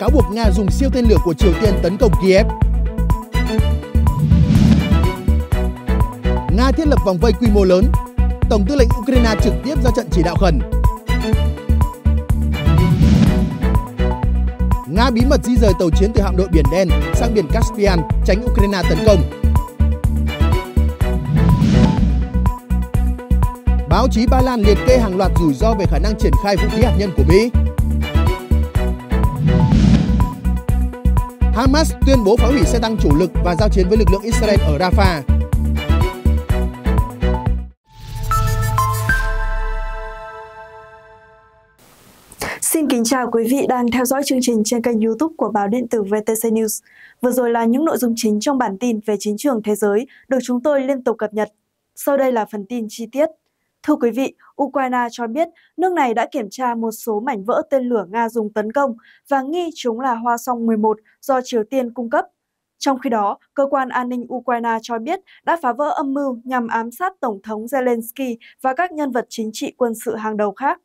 cáo buộc Nga dùng siêu tên lửa của Triều Tiên tấn công Kiev. Nga thiết lập vòng vây quy mô lớn, Tổng tư lệnh Ukraine trực tiếp ra trận chỉ đạo khẩn. Nga bí mật di rời tàu chiến từ hạm đội Biển Đen sang biển Caspian tránh Ukraine tấn công. Báo chí Ba Lan liệt kê hàng loạt rủi ro về khả năng triển khai vũ khí hạt nhân của Mỹ. Hamas tuyên bố phá hủy xe tăng chủ lực và giao chiến với lực lượng Israel ở Rafah. Xin kính chào quý vị đang theo dõi chương trình trên kênh YouTube của báo điện tử VTC News. Vừa rồi là những nội dung chính trong bản tin về chính trường thế giới được chúng tôi liên tục cập nhật. Sau đây là phần tin chi tiết. Thưa quý vị, Ukraine cho biết nước này đã kiểm tra một số mảnh vỡ tên lửa Nga dùng tấn công và nghi chúng là Hoa Song 11 do Triều Tiên cung cấp. Trong khi đó, cơ quan an ninh Ukraine cho biết đã phá vỡ âm mưu nhằm ám sát Tổng thống Zelensky và các nhân vật chính trị quân sự hàng đầu khác.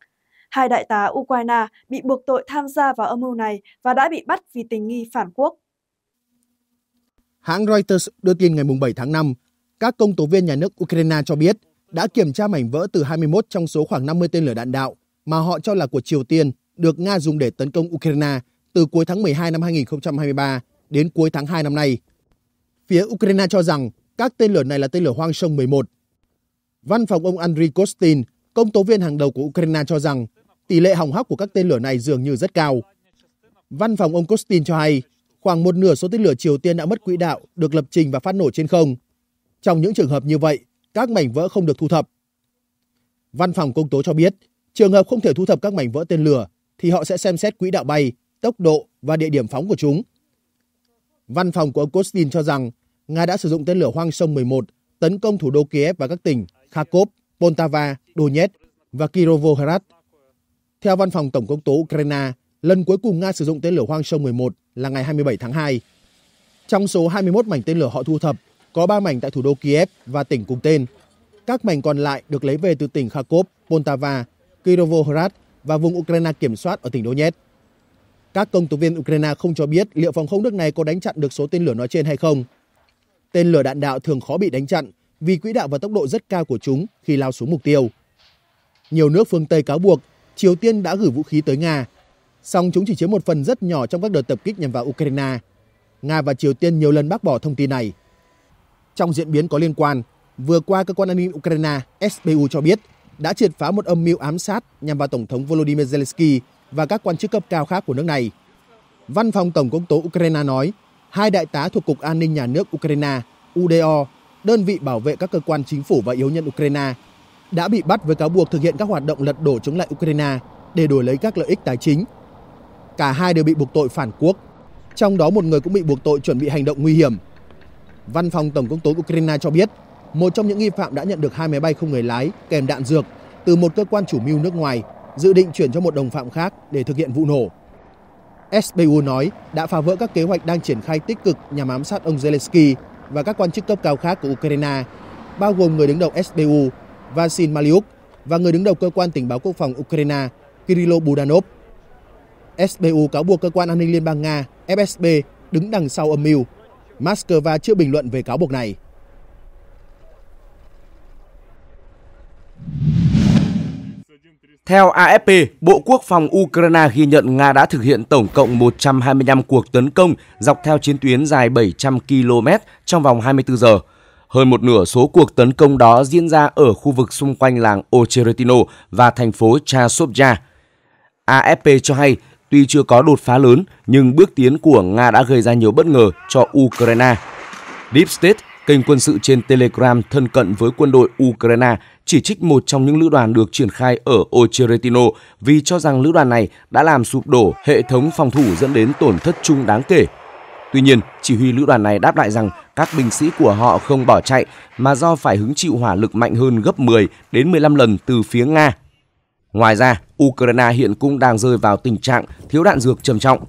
Hai đại tá Ukraine bị buộc tội tham gia vào âm mưu này và đã bị bắt vì tình nghi phản quốc. Hãng Reuters đưa tin ngày 7 tháng 5, các công tố viên nhà nước Ukraine cho biết đã kiểm tra mảnh vỡ từ 21 trong số khoảng 50 tên lửa đạn đạo mà họ cho là của Triều Tiên được Nga dùng để tấn công Ukraine từ cuối tháng 12 năm 2023 đến cuối tháng 2 năm nay. Phía Ukraine cho rằng các tên lửa này là tên lửa Hoang sông 11. Văn phòng ông Andriy Kostin, công tố viên hàng đầu của Ukraine cho rằng tỷ lệ hỏng hóc của các tên lửa này dường như rất cao. Văn phòng ông Kostin cho hay khoảng một nửa số tên lửa Triều Tiên đã mất quỹ đạo được lập trình và phát nổ trên không. Trong những trường hợp như vậy, các mảnh vỡ không được thu thập. Văn phòng công tố cho biết, trường hợp không thể thu thập các mảnh vỡ tên lửa thì họ sẽ xem xét quỹ đạo bay, tốc độ và địa điểm phóng của chúng. Văn phòng của ông Kostin cho rằng Nga đã sử dụng tên lửa Hoang sông 11 tấn công thủ đô Kiev và các tỉnh Kharkov, Poltava, Donetsk và Kirovohrad. Theo văn phòng Tổng công tố Ukraine, lần cuối cùng Nga sử dụng tên lửa Hoang sông 11 là ngày 27 tháng 2. Trong số 21 mảnh tên lửa họ thu thập, có 3 mảnh tại thủ đô Kiev và tỉnh cùng tên. Các mảnh còn lại được lấy về từ tỉnh Kharkov, Poltava, Kirovohrad và vùng Ukraine kiểm soát ở tỉnh Donetsk. Các công tố viên Ukraine không cho biết liệu phòng không nước này có đánh chặn được số tên lửa nói trên hay không. Tên lửa đạn đạo thường khó bị đánh chặn vì quỹ đạo và tốc độ rất cao của chúng khi lao xuống mục tiêu. Nhiều nước phương Tây cáo buộc Triều Tiên đã gửi vũ khí tới Nga, song chúng chỉ chiếm một phần rất nhỏ trong các đợt tập kích nhằm vào Ukraine. Nga và Triều Tiên nhiều lần bác bỏ thông tin này. Trong diễn biến có liên quan, vừa qua cơ quan an ninh Ukraine SBU cho biết đã triệt phá một âm mưu ám sát nhằm vào Tổng thống Volodymyr Zelensky và các quan chức cấp cao khác của nước này. Văn phòng Tổng công tố Ukraine nói, hai đại tá thuộc Cục An ninh Nhà nước Ukraine, UDO, đơn vị bảo vệ các cơ quan chính phủ và yếu nhân Ukraine, đã bị bắt với cáo buộc thực hiện các hoạt động lật đổ chống lại Ukraine để đổi lấy các lợi ích tài chính. Cả hai đều bị buộc tội phản quốc, trong đó một người cũng bị buộc tội chuẩn bị hành động nguy hiểm – Văn phòng Tổng công tố Ukraine cho biết, một trong những nghi phạm đã nhận được hai máy bay không người lái kèm đạn dược từ một cơ quan chủ mưu nước ngoài, dự định chuyển cho một đồng phạm khác để thực hiện vụ nổ. SBU nói đã phá vỡ các kế hoạch đang triển khai tích cực nhằm ám sát ông Zelensky và các quan chức cấp cao khác của Ukraine, bao gồm người đứng đầu SBU Vasil Maliuk và người đứng đầu cơ quan tình báo quốc phòng Ukraine Kirilo Budanov. SBU cáo buộc cơ quan an ninh liên bang Nga FSB đứng đằng sau âm mưu Moscow chưa bình luận về cáo buộc này. Theo AFP, Bộ Quốc phòng Ukraine ghi nhận Nga đã thực hiện tổng cộng 125 cuộc tấn công dọc theo chiến tuyến dài 700 km trong vòng 24 giờ. Hơn một nửa số cuộc tấn công đó diễn ra ở khu vực xung quanh làng Ocheretino và thành phố Chasovya. AFP cho hay Tuy chưa có đột phá lớn, nhưng bước tiến của Nga đã gây ra nhiều bất ngờ cho Ukraine. Deep State, kênh quân sự trên Telegram thân cận với quân đội Ukraine, chỉ trích một trong những lữ đoàn được triển khai ở Ocheretino vì cho rằng lữ đoàn này đã làm sụp đổ hệ thống phòng thủ dẫn đến tổn thất chung đáng kể. Tuy nhiên, chỉ huy lữ đoàn này đáp lại rằng các binh sĩ của họ không bỏ chạy mà do phải hứng chịu hỏa lực mạnh hơn gấp 10 đến 15 lần từ phía Nga Ngoài ra, Ukraine hiện cũng đang rơi vào tình trạng thiếu đạn dược trầm trọng.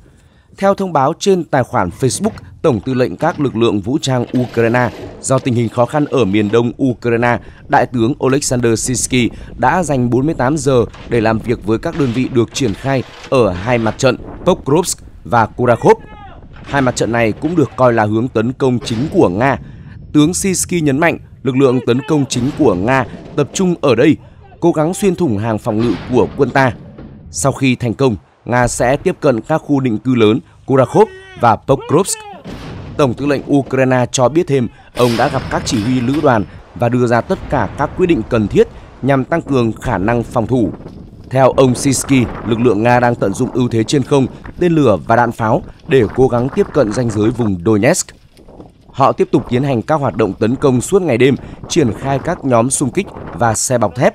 Theo thông báo trên tài khoản Facebook, Tổng tư lệnh các lực lượng vũ trang Ukraine, do tình hình khó khăn ở miền đông Ukraine, Đại tướng Oleksandr Sisky đã dành 48 giờ để làm việc với các đơn vị được triển khai ở hai mặt trận Pokrovsk và Kurakhov. Hai mặt trận này cũng được coi là hướng tấn công chính của Nga. Tướng Sisky nhấn mạnh lực lượng tấn công chính của Nga tập trung ở đây – cố gắng xuyên thủng hàng phòng ngự của quân ta. Sau khi thành công, Nga sẽ tiếp cận các khu định cư lớn Kurakhov và Pokrovsk. Tổng tư lệnh Ukraine cho biết thêm ông đã gặp các chỉ huy lữ đoàn và đưa ra tất cả các quyết định cần thiết nhằm tăng cường khả năng phòng thủ. Theo ông Sisky, lực lượng Nga đang tận dụng ưu thế trên không, tên lửa và đạn pháo để cố gắng tiếp cận ranh giới vùng Donetsk. Họ tiếp tục tiến hành các hoạt động tấn công suốt ngày đêm, triển khai các nhóm xung kích và xe bọc thép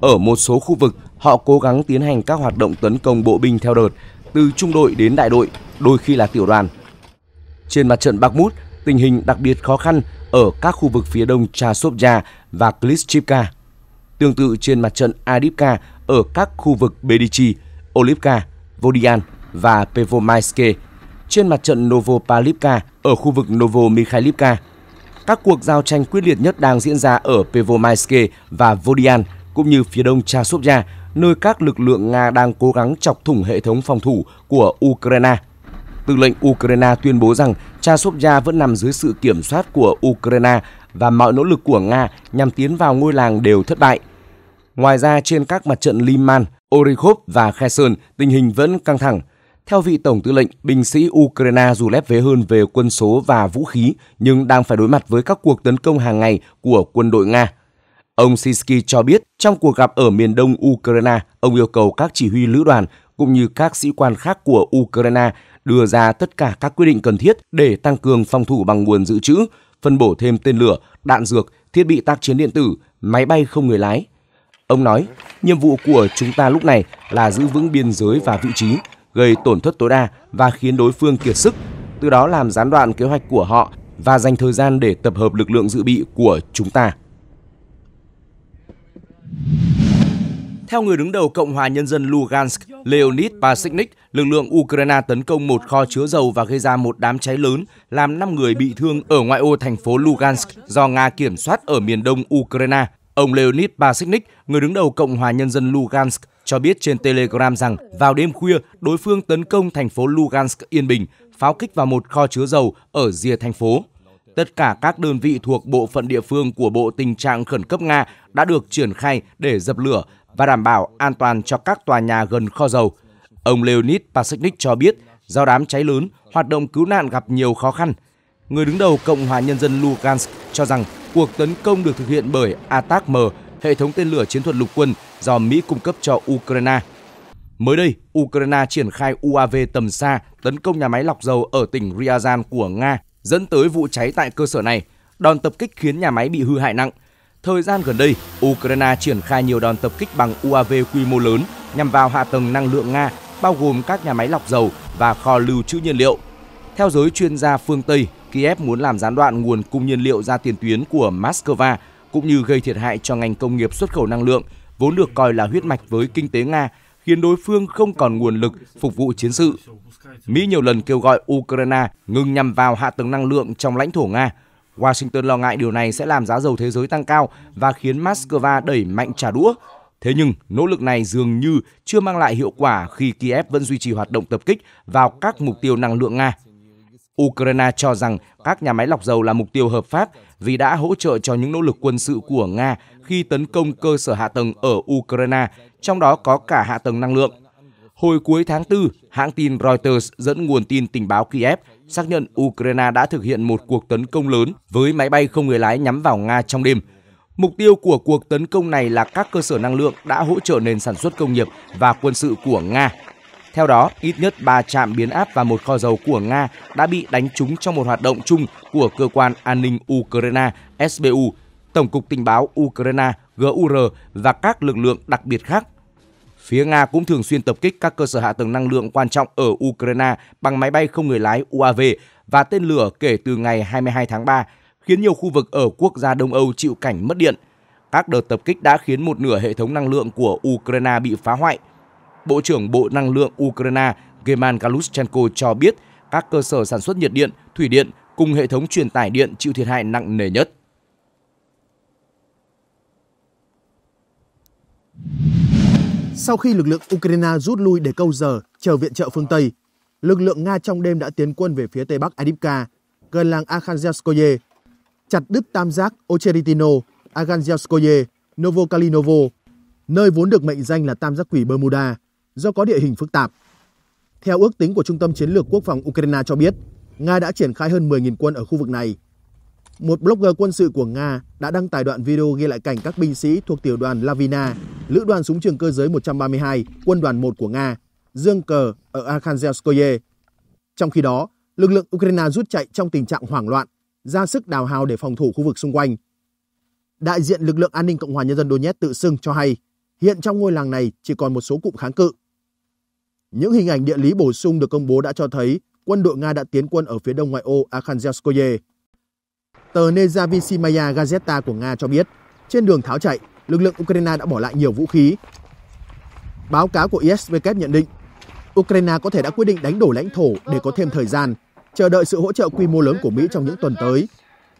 ở một số khu vực, họ cố gắng tiến hành các hoạt động tấn công bộ binh theo đợt, từ trung đội đến đại đội, đôi khi là tiểu đoàn. Trên mặt trận Bakhmut, tình hình đặc biệt khó khăn ở các khu vực phía đông Chasovya và Klitschivka. Tương tự trên mặt trận Adipka ở các khu vực Bedichi, Olivka, Vodian và Pevomaiske, trên mặt trận Novopalivka ở khu vực Novomikhailivka. Các cuộc giao tranh quyết liệt nhất đang diễn ra ở Pevomaiske và Vodian – cũng như phía đông Chasovia, nơi các lực lượng Nga đang cố gắng chọc thủng hệ thống phòng thủ của Ukraine. Tư lệnh Ukraine tuyên bố rằng Chasovia vẫn nằm dưới sự kiểm soát của Ukraine và mọi nỗ lực của Nga nhằm tiến vào ngôi làng đều thất bại. Ngoài ra, trên các mặt trận Liman, Orikhov và Kherson, tình hình vẫn căng thẳng. Theo vị Tổng tư lệnh, binh sĩ Ukraine dù lép vế hơn về quân số và vũ khí nhưng đang phải đối mặt với các cuộc tấn công hàng ngày của quân đội Nga. Ông Sinsky cho biết trong cuộc gặp ở miền đông Ukraine, ông yêu cầu các chỉ huy lữ đoàn cũng như các sĩ quan khác của Ukraine đưa ra tất cả các quyết định cần thiết để tăng cường phòng thủ bằng nguồn dự trữ, phân bổ thêm tên lửa, đạn dược, thiết bị tác chiến điện tử, máy bay không người lái. Ông nói, nhiệm vụ của chúng ta lúc này là giữ vững biên giới và vị trí, gây tổn thất tối đa và khiến đối phương kiệt sức, từ đó làm gián đoạn kế hoạch của họ và dành thời gian để tập hợp lực lượng dự bị của chúng ta. Theo người đứng đầu Cộng hòa Nhân dân Lugansk, Leonid Pasechnik, lực lượng Ukraine tấn công một kho chứa dầu và gây ra một đám cháy lớn, làm 5 người bị thương ở ngoại ô thành phố Lugansk do Nga kiểm soát ở miền đông Ukraine. Ông Leonid Pasechnik, người đứng đầu Cộng hòa Nhân dân Lugansk, cho biết trên Telegram rằng vào đêm khuya, đối phương tấn công thành phố Lugansk yên bình, pháo kích vào một kho chứa dầu ở rìa thành phố tất cả các đơn vị thuộc bộ phận địa phương của Bộ Tình trạng Khẩn cấp Nga đã được triển khai để dập lửa và đảm bảo an toàn cho các tòa nhà gần kho dầu. Ông Leonid Pasiknik cho biết, do đám cháy lớn, hoạt động cứu nạn gặp nhiều khó khăn. Người đứng đầu Cộng hòa Nhân dân Lugansk cho rằng cuộc tấn công được thực hiện bởi ATAC-M, hệ thống tên lửa chiến thuật lục quân do Mỹ cung cấp cho Ukraine. Mới đây, Ukraine triển khai UAV tầm xa tấn công nhà máy lọc dầu ở tỉnh Ryazan của Nga dẫn tới vụ cháy tại cơ sở này. Đòn tập kích khiến nhà máy bị hư hại nặng. Thời gian gần đây, Ukraine triển khai nhiều đòn tập kích bằng UAV quy mô lớn nhằm vào hạ tầng năng lượng Nga, bao gồm các nhà máy lọc dầu và kho lưu trữ nhiên liệu. Theo giới chuyên gia phương Tây, Kiev muốn làm gián đoạn nguồn cung nhiên liệu ra tiền tuyến của Moscow cũng như gây thiệt hại cho ngành công nghiệp xuất khẩu năng lượng, vốn được coi là huyết mạch với kinh tế Nga, khiến đối phương không còn nguồn lực phục vụ chiến sự. Mỹ nhiều lần kêu gọi Ukraine ngừng nhằm vào hạ tầng năng lượng trong lãnh thổ Nga. Washington lo ngại điều này sẽ làm giá dầu thế giới tăng cao và khiến Moscow đẩy mạnh trả đũa. Thế nhưng, nỗ lực này dường như chưa mang lại hiệu quả khi Kiev vẫn duy trì hoạt động tập kích vào các mục tiêu năng lượng Nga. Ukraine cho rằng các nhà máy lọc dầu là mục tiêu hợp pháp vì đã hỗ trợ cho những nỗ lực quân sự của Nga khi tấn công cơ sở hạ tầng ở Ukraine, trong đó có cả hạ tầng năng lượng. Hồi cuối tháng 4, hãng tin Reuters dẫn nguồn tin tình báo Kiev xác nhận Ukraine đã thực hiện một cuộc tấn công lớn với máy bay không người lái nhắm vào Nga trong đêm. Mục tiêu của cuộc tấn công này là các cơ sở năng lượng đã hỗ trợ nền sản xuất công nghiệp và quân sự của Nga. Theo đó, ít nhất 3 trạm biến áp và một kho dầu của Nga đã bị đánh trúng trong một hoạt động chung của Cơ quan An ninh Ukraine SBU, Tổng cục Tình báo Ukraine GUR và các lực lượng đặc biệt khác Phía Nga cũng thường xuyên tập kích các cơ sở hạ tầng năng lượng quan trọng ở Ukraine bằng máy bay không người lái UAV và tên lửa kể từ ngày 22 tháng 3, khiến nhiều khu vực ở quốc gia Đông Âu chịu cảnh mất điện. Các đợt tập kích đã khiến một nửa hệ thống năng lượng của Ukraine bị phá hoại. Bộ trưởng Bộ Năng lượng Ukraine German Galushchenko cho biết các cơ sở sản xuất nhiệt điện, thủy điện cùng hệ thống truyền tải điện chịu thiệt hại nặng nề nhất. Sau khi lực lượng Ukraine rút lui để câu giờ, chờ viện trợ phương Tây, lực lượng Nga trong đêm đã tiến quân về phía tây bắc Adipka, gần làng Akhangelskoye, chặt đứt tam giác Ocheritino, Akhangelskoye, Novokalinovo, nơi vốn được mệnh danh là tam giác quỷ Bermuda, do có địa hình phức tạp. Theo ước tính của Trung tâm Chiến lược Quốc phòng Ukraine cho biết, Nga đã triển khai hơn 10.000 quân ở khu vực này một blogger quân sự của Nga đã đăng tải đoạn video ghi lại cảnh các binh sĩ thuộc tiểu đoàn Lavina, lữ đoàn súng trường cơ giới 132, quân đoàn 1 của Nga, dương cờ ở Arkhangelskoye. Trong khi đó, lực lượng Ukraine rút chạy trong tình trạng hoảng loạn, ra sức đào hào để phòng thủ khu vực xung quanh. Đại diện lực lượng an ninh Cộng hòa Nhân dân Donetsk tự xưng cho hay, hiện trong ngôi làng này chỉ còn một số cụm kháng cự. Những hình ảnh địa lý bổ sung được công bố đã cho thấy quân đội Nga đã tiến quân ở phía đông ngoại ô Arkhangelskoye Tờ Nezavisimaya Gazeta của Nga cho biết, trên đường tháo chạy, lực lượng Ukraine đã bỏ lại nhiều vũ khí. Báo cáo của ISVK nhận định, Ukraine có thể đã quyết định đánh đổ lãnh thổ để có thêm thời gian, chờ đợi sự hỗ trợ quy mô lớn của Mỹ trong những tuần tới.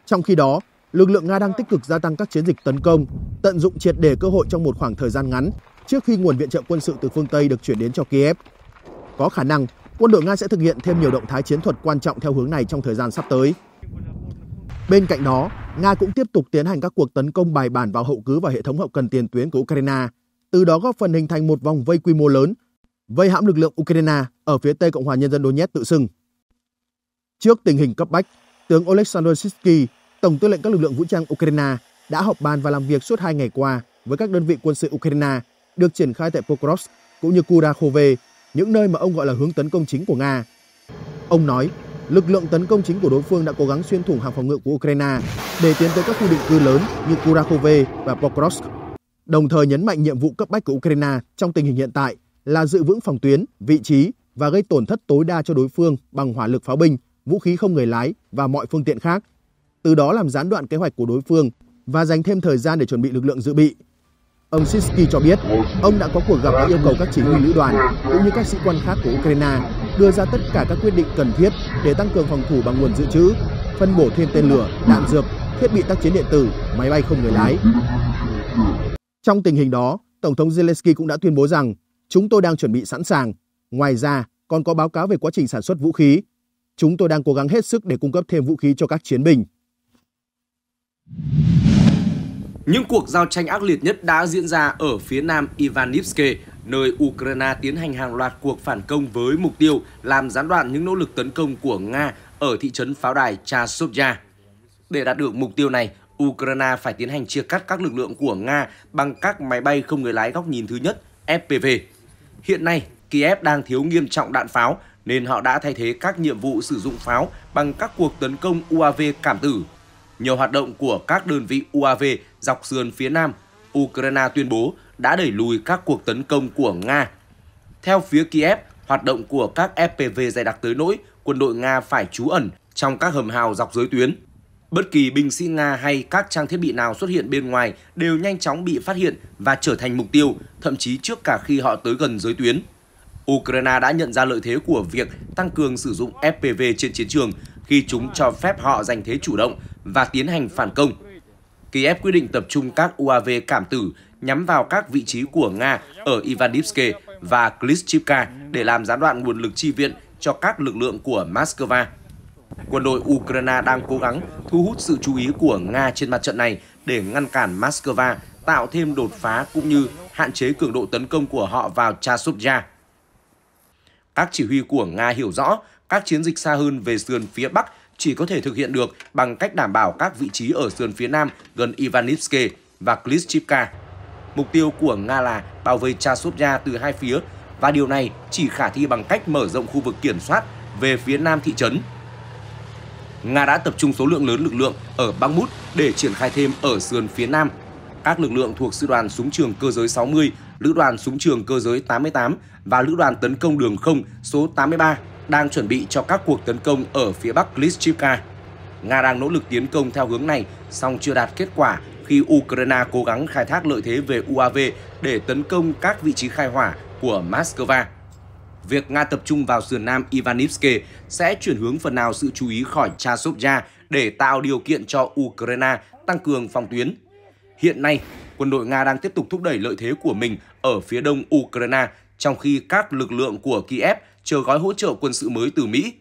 Trong khi đó, lực lượng Nga đang tích cực gia tăng các chiến dịch tấn công, tận dụng triệt để cơ hội trong một khoảng thời gian ngắn trước khi nguồn viện trợ quân sự từ phương Tây được chuyển đến cho Kiev. Có khả năng, quân đội Nga sẽ thực hiện thêm nhiều động thái chiến thuật quan trọng theo hướng này trong thời gian sắp tới. Bên cạnh đó, Nga cũng tiếp tục tiến hành các cuộc tấn công bài bản vào hậu cứ và hệ thống hậu cần tiền tuyến của Ukraine, từ đó góp phần hình thành một vòng vây quy mô lớn, vây hãm lực lượng Ukraine ở phía tây Cộng hòa Nhân dân Donetsk tự xưng. Trước tình hình cấp bách, tướng Oleksandr Sitsky, Tổng tư lệnh các lực lượng vũ trang Ukraine, đã họp bàn và làm việc suốt hai ngày qua với các đơn vị quân sự Ukraine được triển khai tại Pokrovsk cũng như Kurakhove, những nơi mà ông gọi là hướng tấn công chính của Nga. Ông nói, lực lượng tấn công chính của đối phương đã cố gắng xuyên thủng hàng phòng ngự của Ukraine để tiến tới các khu định cư lớn như Kurakove và Pokrovsk, đồng thời nhấn mạnh nhiệm vụ cấp bách của Ukraine trong tình hình hiện tại là giữ vững phòng tuyến, vị trí và gây tổn thất tối đa cho đối phương bằng hỏa lực pháo binh, vũ khí không người lái và mọi phương tiện khác, từ đó làm gián đoạn kế hoạch của đối phương và dành thêm thời gian để chuẩn bị lực lượng dự bị. Ông Sisky cho biết, ông đã có cuộc gặp và yêu cầu các chỉ huy lữ đoàn cũng như các sĩ quan khác của Ukraine đưa ra tất cả các quyết định cần thiết để tăng cường phòng thủ bằng nguồn dự trữ, phân bổ thêm tên lửa, đạn dược, thiết bị tác chiến điện tử, máy bay không người lái. Trong tình hình đó, Tổng thống Zelensky cũng đã tuyên bố rằng chúng tôi đang chuẩn bị sẵn sàng. Ngoài ra, còn có báo cáo về quá trình sản xuất vũ khí. Chúng tôi đang cố gắng hết sức để cung cấp thêm vũ khí cho các chiến binh. Những cuộc giao tranh ác liệt nhất đã diễn ra ở phía nam Ivanivske, nơi Ukraine tiến hành hàng loạt cuộc phản công với mục tiêu làm gián đoạn những nỗ lực tấn công của Nga ở thị trấn pháo đài Chasovya. Để đạt được mục tiêu này, Ukraine phải tiến hành chia cắt các lực lượng của Nga bằng các máy bay không người lái góc nhìn thứ nhất FPV. Hiện nay, Kiev đang thiếu nghiêm trọng đạn pháo nên họ đã thay thế các nhiệm vụ sử dụng pháo bằng các cuộc tấn công UAV cảm tử. Nhiều hoạt động của các đơn vị UAV dọc sườn phía nam, Ukraine tuyên bố đã đẩy lùi các cuộc tấn công của Nga. Theo phía Kiev, hoạt động của các FPV dày đặc tới nỗi quân đội Nga phải trú ẩn trong các hầm hào dọc giới tuyến. Bất kỳ binh sĩ Nga hay các trang thiết bị nào xuất hiện bên ngoài đều nhanh chóng bị phát hiện và trở thành mục tiêu, thậm chí trước cả khi họ tới gần giới tuyến. Ukraine đã nhận ra lợi thế của việc tăng cường sử dụng FPV trên chiến trường khi chúng cho phép họ giành thế chủ động và tiến hành phản công Kiev quyết định tập trung các UAV cảm tử nhắm vào các vị trí của Nga ở Ivanivske và Klitschivka để làm gián đoạn nguồn lực chi viện cho các lực lượng của Moscow. Quân đội Ukraine đang cố gắng thu hút sự chú ý của Nga trên mặt trận này để ngăn cản Moscow tạo thêm đột phá cũng như hạn chế cường độ tấn công của họ vào Chasovya. Các chỉ huy của Nga hiểu rõ các chiến dịch xa hơn về sườn phía Bắc chỉ có thể thực hiện được bằng cách đảm bảo các vị trí ở sườn phía nam gần Ivanivske và Klitschivka. Mục tiêu của Nga là bảo vệ Chasovya từ hai phía và điều này chỉ khả thi bằng cách mở rộng khu vực kiểm soát về phía nam thị trấn. Nga đã tập trung số lượng lớn lực lượng ở Bakhmut để triển khai thêm ở sườn phía nam. Các lực lượng thuộc sư đoàn súng trường cơ giới 60, lữ đoàn súng trường cơ giới 88 và lữ đoàn tấn công đường không số 83 đang chuẩn bị cho các cuộc tấn công ở phía bắc Klitschivka. Nga đang nỗ lực tiến công theo hướng này, song chưa đạt kết quả khi Ukraine cố gắng khai thác lợi thế về UAV để tấn công các vị trí khai hỏa của Moscow. Việc Nga tập trung vào sườn nam Ivanivske sẽ chuyển hướng phần nào sự chú ý khỏi Chasovya để tạo điều kiện cho Ukraine tăng cường phòng tuyến. Hiện nay, quân đội Nga đang tiếp tục thúc đẩy lợi thế của mình ở phía đông Ukraine, trong khi các lực lượng của Kiev chờ gói hỗ trợ quân sự mới từ Mỹ.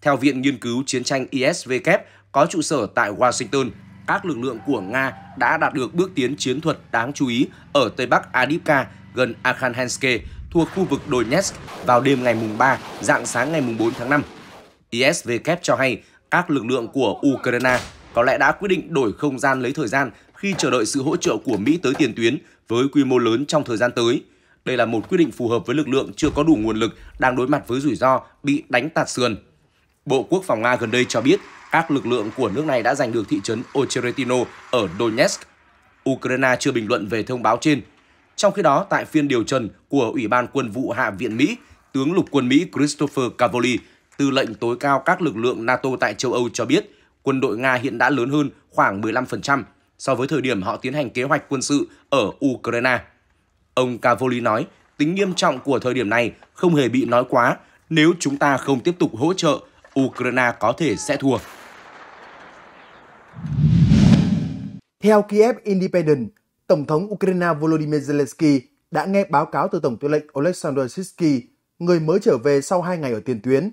Theo Viện Nghiên cứu Chiến tranh ISW có trụ sở tại Washington, các lực lượng của Nga đã đạt được bước tiến chiến thuật đáng chú ý ở Tây Bắc Adivka gần Akhanhenske thuộc khu vực Donetsk vào đêm ngày mùng 3, dạng sáng ngày mùng 4 tháng 5. ISW cho hay các lực lượng của Ukraine có lẽ đã quyết định đổi không gian lấy thời gian khi chờ đợi sự hỗ trợ của Mỹ tới tiền tuyến với quy mô lớn trong thời gian tới – đây là một quyết định phù hợp với lực lượng chưa có đủ nguồn lực đang đối mặt với rủi ro bị đánh tạt sườn. Bộ Quốc phòng Nga gần đây cho biết các lực lượng của nước này đã giành được thị trấn Ocheretino ở Donetsk. Ukraine chưa bình luận về thông báo trên. Trong khi đó, tại phiên điều trần của Ủy ban Quân vụ Hạ viện Mỹ, tướng lục quân Mỹ Christopher Cavoli, tư lệnh tối cao các lực lượng NATO tại châu Âu cho biết quân đội Nga hiện đã lớn hơn khoảng 15% so với thời điểm họ tiến hành kế hoạch quân sự ở Ukraine. Ông Cavoli nói, tính nghiêm trọng của thời điểm này không hề bị nói quá, nếu chúng ta không tiếp tục hỗ trợ, Ukraine có thể sẽ thua. Theo Kiev Independent, Tổng thống Ukraine Volodymyr Zelensky đã nghe báo cáo từ Tổng tư lệnh Oleksandr Sitsky, người mới trở về sau hai ngày ở tiền tuyến.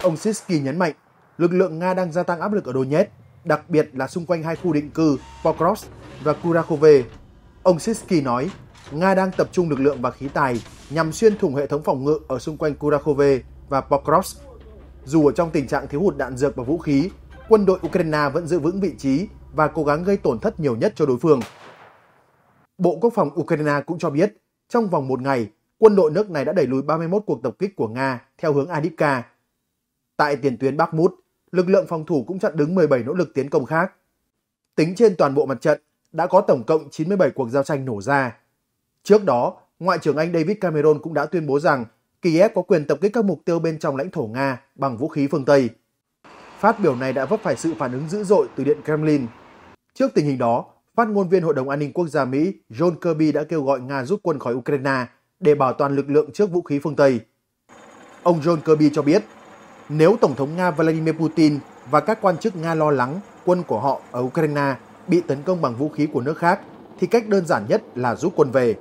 Ông Sitsky nhấn mạnh, lực lượng Nga đang gia tăng áp lực ở Donetsk, đặc biệt là xung quanh hai khu định cư Pokrovsk và Kurakove. Ông Sitsky nói, Nga đang tập trung lực lượng và khí tài nhằm xuyên thủng hệ thống phòng ngự ở xung quanh Kurakhove và Pokrovsk. Dù ở trong tình trạng thiếu hụt đạn dược và vũ khí, quân đội Ukraine vẫn giữ vững vị trí và cố gắng gây tổn thất nhiều nhất cho đối phương. Bộ Quốc phòng Ukraine cũng cho biết, trong vòng một ngày, quân đội nước này đã đẩy lùi 31 cuộc tập kích của Nga theo hướng Adivka. Tại tiền tuyến Bakhmut, lực lượng phòng thủ cũng chặn đứng 17 nỗ lực tiến công khác. Tính trên toàn bộ mặt trận, đã có tổng cộng 97 cuộc giao tranh nổ ra, Trước đó, Ngoại trưởng Anh David Cameron cũng đã tuyên bố rằng Kiev có quyền tập kích các mục tiêu bên trong lãnh thổ Nga bằng vũ khí phương Tây. Phát biểu này đã vấp phải sự phản ứng dữ dội từ Điện Kremlin. Trước tình hình đó, phát ngôn viên Hội đồng An ninh Quốc gia Mỹ John Kirby đã kêu gọi Nga rút quân khỏi Ukraine để bảo toàn lực lượng trước vũ khí phương Tây. Ông John Kirby cho biết, nếu Tổng thống Nga Vladimir Putin và các quan chức Nga lo lắng quân của họ ở Ukraine bị tấn công bằng vũ khí của nước khác, thì cách đơn giản nhất là rút quân về.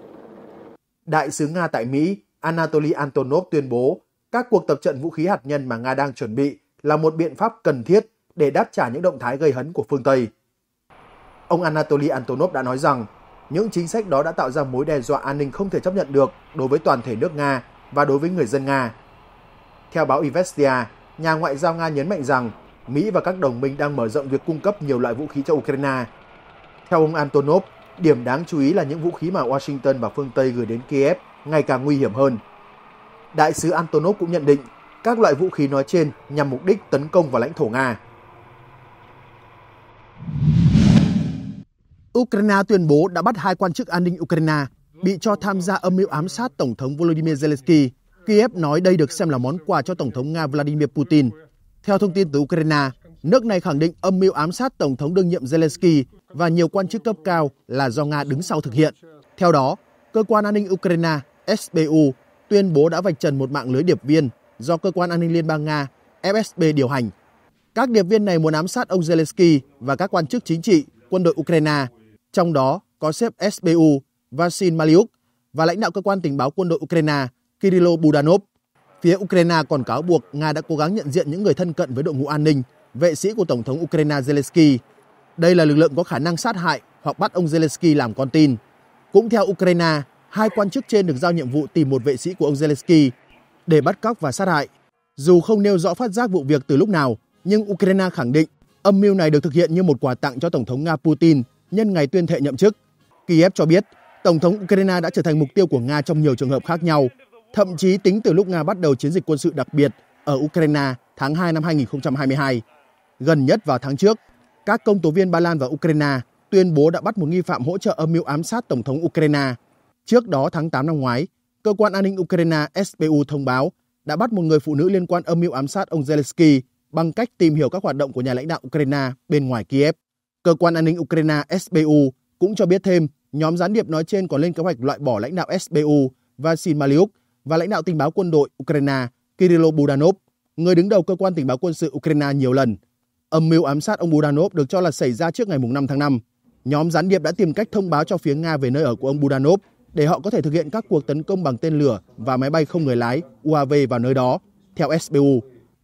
Đại sứ Nga tại Mỹ Anatoly Antonov tuyên bố các cuộc tập trận vũ khí hạt nhân mà Nga đang chuẩn bị là một biện pháp cần thiết để đáp trả những động thái gây hấn của phương Tây. Ông Anatoly Antonov đã nói rằng những chính sách đó đã tạo ra mối đe dọa an ninh không thể chấp nhận được đối với toàn thể nước Nga và đối với người dân Nga. Theo báo Ivestia, nhà ngoại giao Nga nhấn mạnh rằng Mỹ và các đồng minh đang mở rộng việc cung cấp nhiều loại vũ khí cho Ukraine. Theo ông Antonov, Điểm đáng chú ý là những vũ khí mà Washington và phương Tây gửi đến Kiev ngày càng nguy hiểm hơn. Đại sứ Antonov cũng nhận định các loại vũ khí nói trên nhằm mục đích tấn công vào lãnh thổ Nga. Ukraine tuyên bố đã bắt hai quan chức an ninh Ukraine bị cho tham gia âm mưu ám sát Tổng thống Volodymyr Zelensky. Kiev nói đây được xem là món quà cho Tổng thống Nga Vladimir Putin. Theo thông tin từ Ukraine, Nước này khẳng định âm mưu ám sát Tổng thống đương nhiệm Zelensky và nhiều quan chức cấp cao là do Nga đứng sau thực hiện. Theo đó, Cơ quan An ninh Ukraine SBU tuyên bố đã vạch trần một mạng lưới điệp viên do Cơ quan An ninh Liên bang Nga FSB điều hành. Các điệp viên này muốn ám sát ông Zelensky và các quan chức chính trị, quân đội Ukraine, trong đó có sếp SBU Vasil Maliuk và lãnh đạo cơ quan tình báo quân đội Ukraine Kirilo Budanov. Phía Ukraine còn cáo buộc Nga đã cố gắng nhận diện những người thân cận với đội ngũ an ninh vệ sĩ của Tổng thống Ukraine Zelensky. Đây là lực lượng có khả năng sát hại hoặc bắt ông Zelensky làm con tin. Cũng theo Ukraine, hai quan chức trên được giao nhiệm vụ tìm một vệ sĩ của ông Zelensky để bắt cóc và sát hại. Dù không nêu rõ phát giác vụ việc từ lúc nào, nhưng Ukraine khẳng định âm mưu này được thực hiện như một quà tặng cho Tổng thống Nga Putin nhân ngày tuyên thệ nhậm chức. Kiev cho biết, Tổng thống Ukraine đã trở thành mục tiêu của Nga trong nhiều trường hợp khác nhau, thậm chí tính từ lúc Nga bắt đầu chiến dịch quân sự đặc biệt ở Ukraine tháng 2 năm 2022. Gần nhất vào tháng trước, các công tố viên Ba Lan và Ukraine tuyên bố đã bắt một nghi phạm hỗ trợ âm mưu ám sát Tổng thống Ukraine. Trước đó tháng 8 năm ngoái, Cơ quan An ninh Ukraine SBU thông báo đã bắt một người phụ nữ liên quan âm mưu ám sát ông Zelensky bằng cách tìm hiểu các hoạt động của nhà lãnh đạo Ukraine bên ngoài Kiev. Cơ quan An ninh Ukraine SBU cũng cho biết thêm nhóm gián điệp nói trên còn lên kế hoạch loại bỏ lãnh đạo SBU Vasil Maliuk và lãnh đạo tình báo quân đội Ukraine Kirill Budanov, người đứng đầu cơ quan tình báo quân sự Ukraine nhiều lần – Âm mưu ám sát ông Budanov được cho là xảy ra trước ngày 5 tháng 5. Nhóm gián điệp đã tìm cách thông báo cho phía Nga về nơi ở của ông Budanov để họ có thể thực hiện các cuộc tấn công bằng tên lửa và máy bay không người lái UAV vào nơi đó, theo SBU.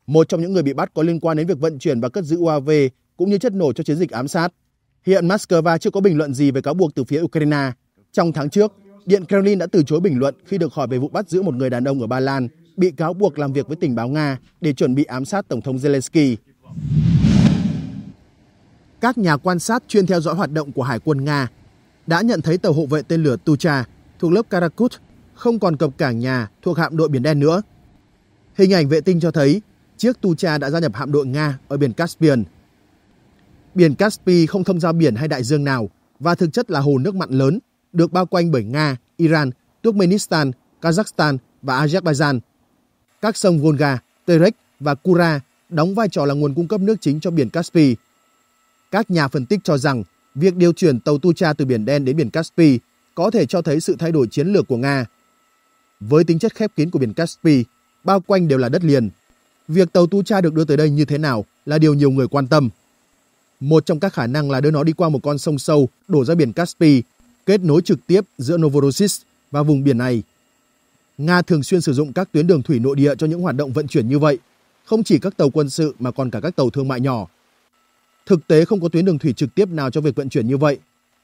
Một trong những người bị bắt có liên quan đến việc vận chuyển và cất giữ UAV cũng như chất nổ cho chiến dịch ám sát. Hiện Moscow chưa có bình luận gì về cáo buộc từ phía Ukraine. Trong tháng trước, Điện Kremlin đã từ chối bình luận khi được hỏi về vụ bắt giữ một người đàn ông ở Ba Lan bị cáo buộc làm việc với tình báo Nga để chuẩn bị ám sát Tổng thống Zelensky các nhà quan sát chuyên theo dõi hoạt động của Hải quân Nga đã nhận thấy tàu hộ vệ tên lửa Tucha thuộc lớp Karakut không còn cập cảng nhà thuộc hạm đội Biển Đen nữa. Hình ảnh vệ tinh cho thấy chiếc Tucha đã gia nhập hạm đội Nga ở biển Caspian. Biển Caspi không thông giao biển hay đại dương nào và thực chất là hồ nước mặn lớn được bao quanh bởi Nga, Iran, Turkmenistan, Kazakhstan và Azerbaijan. Các sông Volga, Terek và Kura đóng vai trò là nguồn cung cấp nước chính cho biển Caspi các nhà phân tích cho rằng việc điều chuyển tàu Tu Tucha từ Biển Đen đến Biển Caspi có thể cho thấy sự thay đổi chiến lược của Nga. Với tính chất khép kín của Biển Caspi, bao quanh đều là đất liền. Việc tàu Tu Tucha được đưa tới đây như thế nào là điều nhiều người quan tâm. Một trong các khả năng là đưa nó đi qua một con sông sâu đổ ra biển Caspi, kết nối trực tiếp giữa Novorossiysk và vùng biển này. Nga thường xuyên sử dụng các tuyến đường thủy nội địa cho những hoạt động vận chuyển như vậy, không chỉ các tàu quân sự mà còn cả các tàu thương mại nhỏ. Thực tế không có tuyến đường thủy trực tiếp nào cho việc vận chuyển như vậy.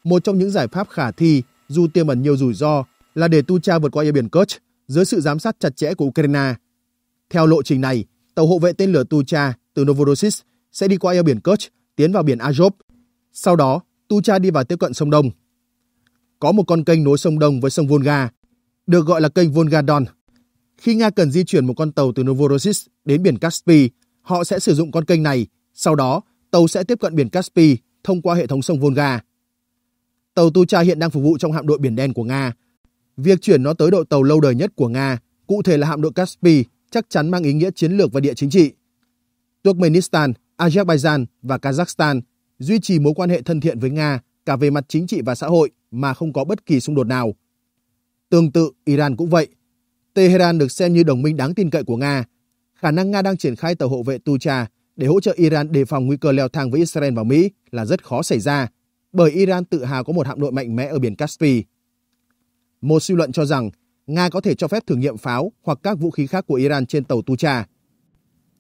Một trong những giải pháp khả thi dù tiềm ẩn nhiều rủi ro là để Tucha vượt qua eo biển Kerch dưới sự giám sát chặt chẽ của Ukraine. Theo lộ trình này, tàu hộ vệ tên lửa Tucha từ Novorossiysk sẽ đi qua eo biển Kerch tiến vào biển Azov. Sau đó, Tucha đi vào tiếp cận sông Đông. Có một con kênh nối sông Đông với sông Volga, được gọi là kênh Volga Don. Khi Nga cần di chuyển một con tàu từ Novorossiysk đến biển Caspi, họ sẽ sử dụng con kênh này, sau đó tàu sẽ tiếp cận biển Caspi thông qua hệ thống sông Volga. Tàu Tu Tucha hiện đang phục vụ trong hạm đội Biển Đen của Nga. Việc chuyển nó tới đội tàu lâu đời nhất của Nga, cụ thể là hạm đội Caspi, chắc chắn mang ý nghĩa chiến lược và địa chính trị. Turkmenistan, Azerbaijan và Kazakhstan duy trì mối quan hệ thân thiện với Nga cả về mặt chính trị và xã hội mà không có bất kỳ xung đột nào. Tương tự, Iran cũng vậy. Tehran được xem như đồng minh đáng tin cậy của Nga. Khả năng Nga đang triển khai tàu hộ vệ Tucha để hỗ trợ Iran đề phòng nguy cơ leo thang với Israel và Mỹ là rất khó xảy ra, bởi Iran tự hào có một hạm đội mạnh mẽ ở biển Caspi. Một suy luận cho rằng Nga có thể cho phép thử nghiệm pháo hoặc các vũ khí khác của Iran trên tàu Tucha.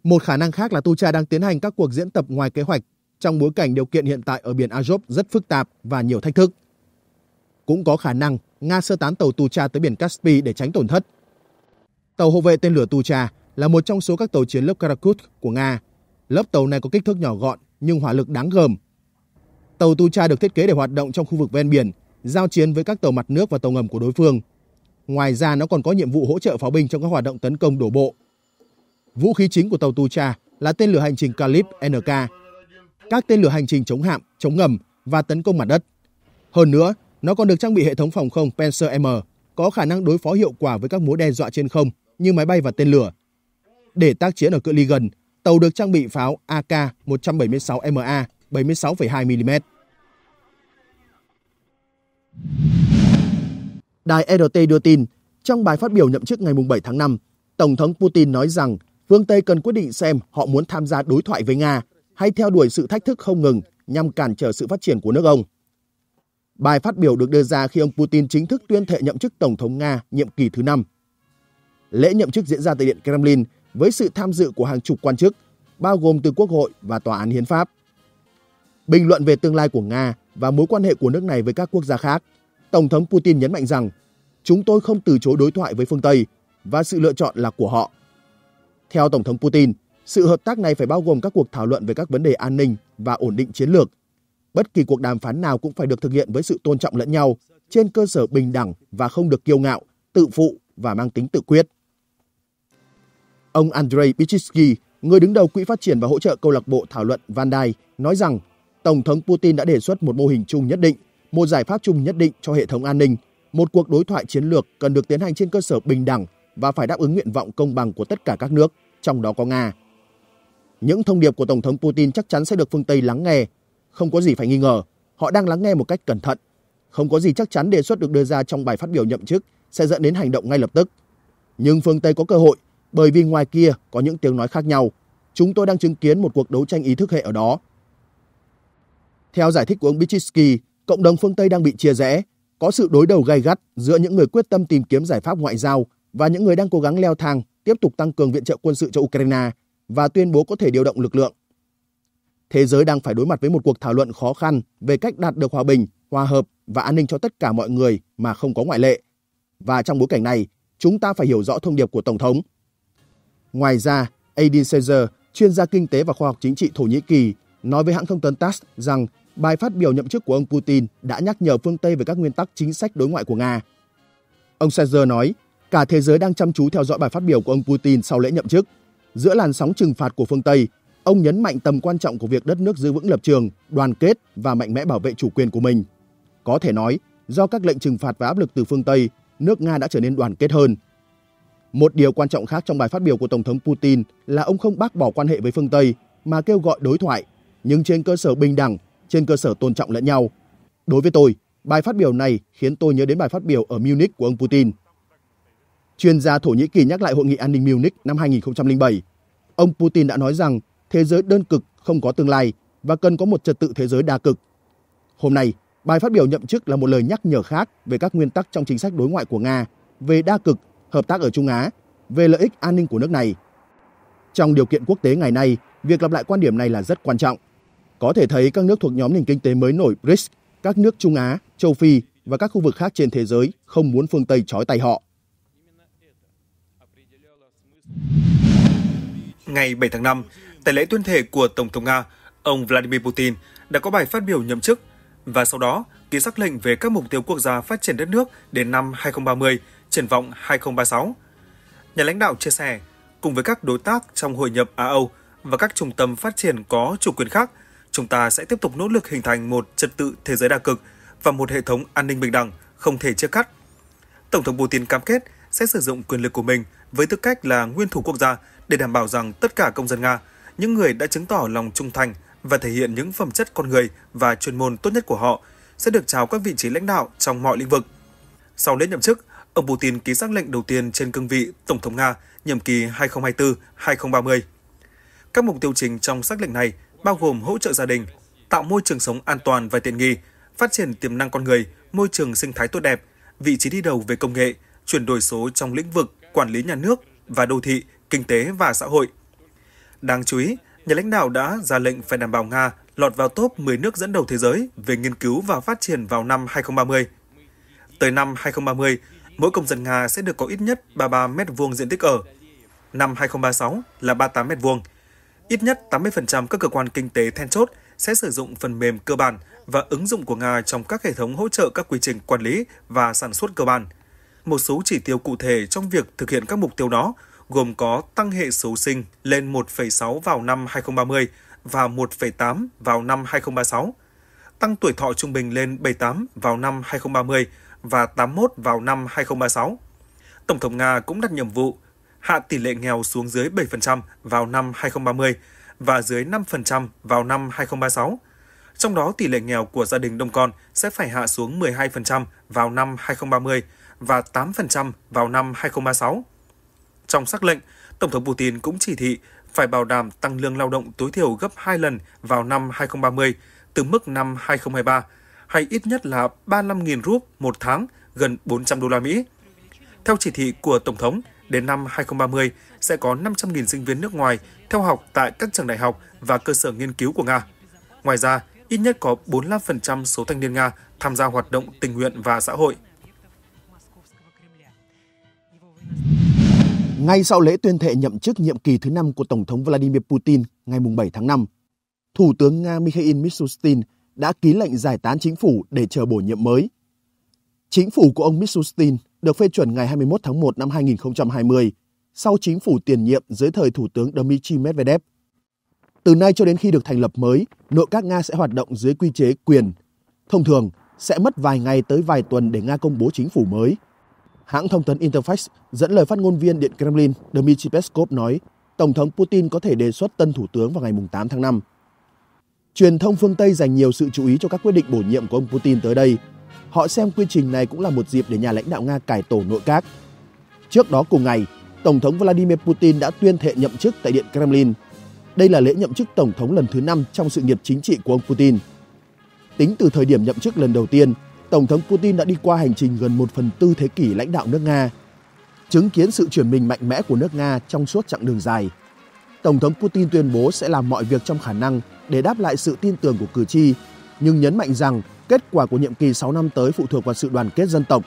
Một khả năng khác là Tucha đang tiến hành các cuộc diễn tập ngoài kế hoạch trong bối cảnh điều kiện hiện tại ở biển Azov rất phức tạp và nhiều thách thức. Cũng có khả năng Nga sơ tán tàu Tucha tới biển Caspi để tránh tổn thất. Tàu hộ vệ tên lửa Tucha là một trong số các tàu chiến lớp Karakut của Nga Lớp tàu này có kích thước nhỏ gọn nhưng hỏa lực đáng gờm. Tàu Tu Tucha được thiết kế để hoạt động trong khu vực ven biển, giao chiến với các tàu mặt nước và tàu ngầm của đối phương. Ngoài ra nó còn có nhiệm vụ hỗ trợ pháo binh trong các hoạt động tấn công đổ bộ. Vũ khí chính của tàu Tu Tucha là tên lửa hành trình Calip NK, các tên lửa hành trình chống hạm, chống ngầm và tấn công mặt đất. Hơn nữa, nó còn được trang bị hệ thống phòng không Panzer M có khả năng đối phó hiệu quả với các mối đe dọa trên không như máy bay và tên lửa. Để tác chiến ở cự ly gần, Tàu được trang bị pháo AK-176MA 76,2mm. Đài e RT đưa tin, trong bài phát biểu nhậm chức ngày 7 tháng 5, Tổng thống Putin nói rằng phương Tây cần quyết định xem họ muốn tham gia đối thoại với Nga hay theo đuổi sự thách thức không ngừng nhằm cản trở sự phát triển của nước ông. Bài phát biểu được đưa ra khi ông Putin chính thức tuyên thệ nhậm chức Tổng thống Nga nhiệm kỳ thứ 5. Lễ nhậm chức diễn ra tại Điện Kremlin với sự tham dự của hàng chục quan chức, bao gồm từ Quốc hội và Tòa án Hiến pháp. Bình luận về tương lai của Nga và mối quan hệ của nước này với các quốc gia khác, Tổng thống Putin nhấn mạnh rằng chúng tôi không từ chối đối thoại với phương Tây và sự lựa chọn là của họ. Theo Tổng thống Putin, sự hợp tác này phải bao gồm các cuộc thảo luận về các vấn đề an ninh và ổn định chiến lược. Bất kỳ cuộc đàm phán nào cũng phải được thực hiện với sự tôn trọng lẫn nhau trên cơ sở bình đẳng và không được kiêu ngạo, tự phụ và mang tính tự quyết. Ông Andrei Pichitsky, người đứng đầu Quỹ phát triển và hỗ trợ câu lạc bộ thảo luận Vandai, nói rằng Tổng thống Putin đã đề xuất một mô hình chung nhất định, một giải pháp chung nhất định cho hệ thống an ninh. Một cuộc đối thoại chiến lược cần được tiến hành trên cơ sở bình đẳng và phải đáp ứng nguyện vọng công bằng của tất cả các nước, trong đó có Nga. Những thông điệp của Tổng thống Putin chắc chắn sẽ được phương Tây lắng nghe. Không có gì phải nghi ngờ, họ đang lắng nghe một cách cẩn thận. Không có gì chắc chắn đề xuất được đưa ra trong bài phát biểu nhậm chức sẽ dẫn đến hành động ngay lập tức. Nhưng phương Tây có cơ hội bởi vì ngoài kia có những tiếng nói khác nhau. Chúng tôi đang chứng kiến một cuộc đấu tranh ý thức hệ ở đó. Theo giải thích của ông Bichitsky, cộng đồng phương Tây đang bị chia rẽ, có sự đối đầu gay gắt giữa những người quyết tâm tìm kiếm giải pháp ngoại giao và những người đang cố gắng leo thang tiếp tục tăng cường viện trợ quân sự cho Ukraine và tuyên bố có thể điều động lực lượng. Thế giới đang phải đối mặt với một cuộc thảo luận khó khăn về cách đạt được hòa bình, hòa hợp và an ninh cho tất cả mọi người mà không có ngoại lệ. Và trong bối cảnh này, chúng ta phải hiểu rõ thông điệp của Tổng thống – Ngoài ra, Adin Sezer, chuyên gia kinh tế và khoa học chính trị Thổ Nhĩ Kỳ, nói với hãng thông tấn TASS rằng bài phát biểu nhậm chức của ông Putin đã nhắc nhở phương Tây về các nguyên tắc chính sách đối ngoại của Nga. Ông Sezer nói, cả thế giới đang chăm chú theo dõi bài phát biểu của ông Putin sau lễ nhậm chức. Giữa làn sóng trừng phạt của phương Tây, ông nhấn mạnh tầm quan trọng của việc đất nước giữ vững lập trường, đoàn kết và mạnh mẽ bảo vệ chủ quyền của mình. Có thể nói, do các lệnh trừng phạt và áp lực từ phương Tây, nước Nga đã trở nên đoàn kết hơn, một điều quan trọng khác trong bài phát biểu của Tổng thống Putin là ông không bác bỏ quan hệ với phương Tây mà kêu gọi đối thoại, nhưng trên cơ sở bình đẳng, trên cơ sở tôn trọng lẫn nhau. Đối với tôi, bài phát biểu này khiến tôi nhớ đến bài phát biểu ở Munich của ông Putin. Chuyên gia Thổ Nhĩ Kỳ nhắc lại hội nghị an ninh Munich năm 2007. Ông Putin đã nói rằng thế giới đơn cực không có tương lai và cần có một trật tự thế giới đa cực. Hôm nay, bài phát biểu nhậm chức là một lời nhắc nhở khác về các nguyên tắc trong chính sách đối ngoại của Nga, về đa cực hợp tác ở Trung Á về lợi ích an ninh của nước này. Trong điều kiện quốc tế ngày nay, việc lặp lại quan điểm này là rất quan trọng. Có thể thấy các nước thuộc nhóm nền kinh tế mới nổi BRICS, các nước Trung Á, châu Phi và các khu vực khác trên thế giới không muốn phương Tây trói tay họ. Ngày 7 tháng 5, tại lễ tuyên thệ của Tổng thống Nga, ông Vladimir Putin đã có bài phát biểu nhậm chức và sau đó ký sắc lệnh về các mục tiêu quốc gia phát triển đất nước đến năm 2030 Triển vọng 2036. Nhà lãnh đạo chia sẻ, cùng với các đối tác trong hội nhập Á Âu và các trung tâm phát triển có chủ quyền khác, chúng ta sẽ tiếp tục nỗ lực hình thành một trật tự thế giới đa cực và một hệ thống an ninh bình đẳng không thể chia cắt. Tổng thống Putin cam kết sẽ sử dụng quyền lực của mình với tư cách là nguyên thủ quốc gia để đảm bảo rằng tất cả công dân Nga, những người đã chứng tỏ lòng trung thành và thể hiện những phẩm chất con người và chuyên môn tốt nhất của họ sẽ được chào các vị trí lãnh đạo trong mọi lĩnh vực. Sau lễ nhậm chức, ông Putin ký xác lệnh đầu tiên trên cương vị Tổng thống Nga nhiệm kỳ 2024-2030. Các mục tiêu chính trong xác lệnh này bao gồm hỗ trợ gia đình, tạo môi trường sống an toàn và tiện nghi, phát triển tiềm năng con người, môi trường sinh thái tốt đẹp, vị trí đi đầu về công nghệ, chuyển đổi số trong lĩnh vực quản lý nhà nước và đô thị, kinh tế và xã hội. Đáng chú ý, nhà lãnh đạo đã ra lệnh phải đảm bảo Nga lọt vào top 10 nước dẫn đầu thế giới về nghiên cứu và phát triển vào năm 2030. Tới năm 2030, mỗi công dân Nga sẽ được có ít nhất 33 mét vuông diện tích ở. Năm 2036 là 38 mét vuông. Ít nhất 80% các cơ quan kinh tế then chốt sẽ sử dụng phần mềm cơ bản và ứng dụng của Nga trong các hệ thống hỗ trợ các quy trình quản lý và sản xuất cơ bản. Một số chỉ tiêu cụ thể trong việc thực hiện các mục tiêu đó gồm có tăng hệ số sinh lên 1,6 vào năm 2030 và 1,8 vào năm 2036, tăng tuổi thọ trung bình lên 78 vào năm 2030 và 81 vào năm 2036. Tổng thống Nga cũng đặt nhiệm vụ hạ tỷ lệ nghèo xuống dưới 7% vào năm 2030 và dưới 5% vào năm 2036. Trong đó, tỷ lệ nghèo của gia đình đông con sẽ phải hạ xuống 12% vào năm 2030 và 8% vào năm 2036. Trong sắc lệnh, Tổng thống Putin cũng chỉ thị phải bảo đảm tăng lương lao động tối thiểu gấp 2 lần vào năm 2030 từ mức năm 2023 hay ít nhất là 35.000 rúp một tháng, gần 400 đô la Mỹ. Theo chỉ thị của Tổng thống, đến năm 2030 sẽ có 500.000 sinh viên nước ngoài theo học tại các trường đại học và cơ sở nghiên cứu của Nga. Ngoài ra, ít nhất có 45% số thanh niên Nga tham gia hoạt động tình nguyện và xã hội. Ngay sau lễ tuyên thệ nhậm chức nhiệm kỳ thứ năm của Tổng thống Vladimir Putin ngày 7 tháng 5, Thủ tướng Nga Mikhail Mishustin đã ký lệnh giải tán chính phủ để chờ bổ nhiệm mới. Chính phủ của ông Mishustin được phê chuẩn ngày 21 tháng 1 năm 2020 sau chính phủ tiền nhiệm dưới thời Thủ tướng Dmitry Medvedev. Từ nay cho đến khi được thành lập mới, nội các Nga sẽ hoạt động dưới quy chế quyền. Thông thường, sẽ mất vài ngày tới vài tuần để Nga công bố chính phủ mới. Hãng thông tấn Interfax dẫn lời phát ngôn viên Điện Kremlin Dmitry Peskov nói Tổng thống Putin có thể đề xuất tân thủ tướng vào ngày 8 tháng 5. Truyền thông phương Tây dành nhiều sự chú ý cho các quyết định bổ nhiệm của ông Putin tới đây. Họ xem quy trình này cũng là một dịp để nhà lãnh đạo Nga cải tổ nội các. Trước đó cùng ngày, Tổng thống Vladimir Putin đã tuyên thệ nhậm chức tại Điện Kremlin. Đây là lễ nhậm chức Tổng thống lần thứ 5 trong sự nghiệp chính trị của ông Putin. Tính từ thời điểm nhậm chức lần đầu tiên, Tổng thống Putin đã đi qua hành trình gần một phần tư thế kỷ lãnh đạo nước Nga, chứng kiến sự chuyển mình mạnh mẽ của nước Nga trong suốt chặng đường dài. Tổng thống Putin tuyên bố sẽ làm mọi việc trong khả năng để đáp lại sự tin tưởng của cử tri, nhưng nhấn mạnh rằng kết quả của nhiệm kỳ 6 năm tới phụ thuộc vào sự đoàn kết dân tộc.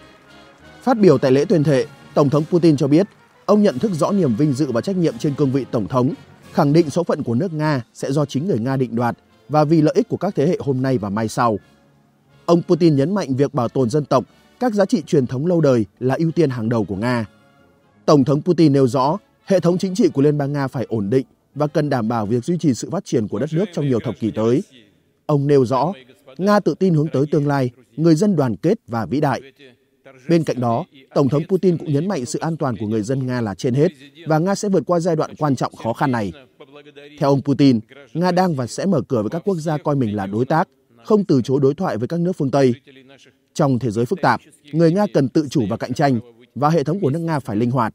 Phát biểu tại lễ tuyên thệ, Tổng thống Putin cho biết ông nhận thức rõ niềm vinh dự và trách nhiệm trên cương vị Tổng thống, khẳng định số phận của nước Nga sẽ do chính người Nga định đoạt và vì lợi ích của các thế hệ hôm nay và mai sau. Ông Putin nhấn mạnh việc bảo tồn dân tộc, các giá trị truyền thống lâu đời là ưu tiên hàng đầu của Nga. Tổng thống Putin nêu rõ, hệ thống chính trị của Liên bang Nga phải ổn định, và cần đảm bảo việc duy trì sự phát triển của đất nước trong nhiều thập kỷ tới. Ông nêu rõ, Nga tự tin hướng tới tương lai, người dân đoàn kết và vĩ đại. Bên cạnh đó, Tổng thống Putin cũng nhấn mạnh sự an toàn của người dân Nga là trên hết và Nga sẽ vượt qua giai đoạn quan trọng khó khăn này. Theo ông Putin, Nga đang và sẽ mở cửa với các quốc gia coi mình là đối tác, không từ chối đối thoại với các nước phương Tây. Trong thế giới phức tạp, người Nga cần tự chủ và cạnh tranh, và hệ thống của nước Nga phải linh hoạt.